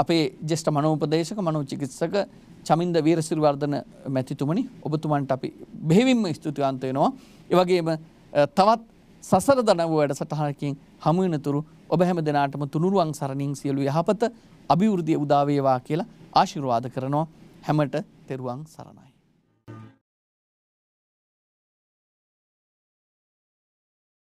අපේ ජෙෂ්ඨ මනෝපදේශක මනෝචිකිත්සක චමින්ද වීරසිරිවර්ධන මැතිතුමනි ඔබතුමන්ට අපි බෙහෙවින්ම ස්තුතිවන්ත වෙනවා ඒ වගේම තවත් සසර දනව වැඩසටහනකින් හමු වෙනතුරු ඔබ හැම දිනාටම තුනුරුවන් සරණින් සියලු යහපත අභිවෘද්ධිය උදා වේවා කියලා ආශිර්වාද කරනවා හැමට තෙරුවන් සරණයි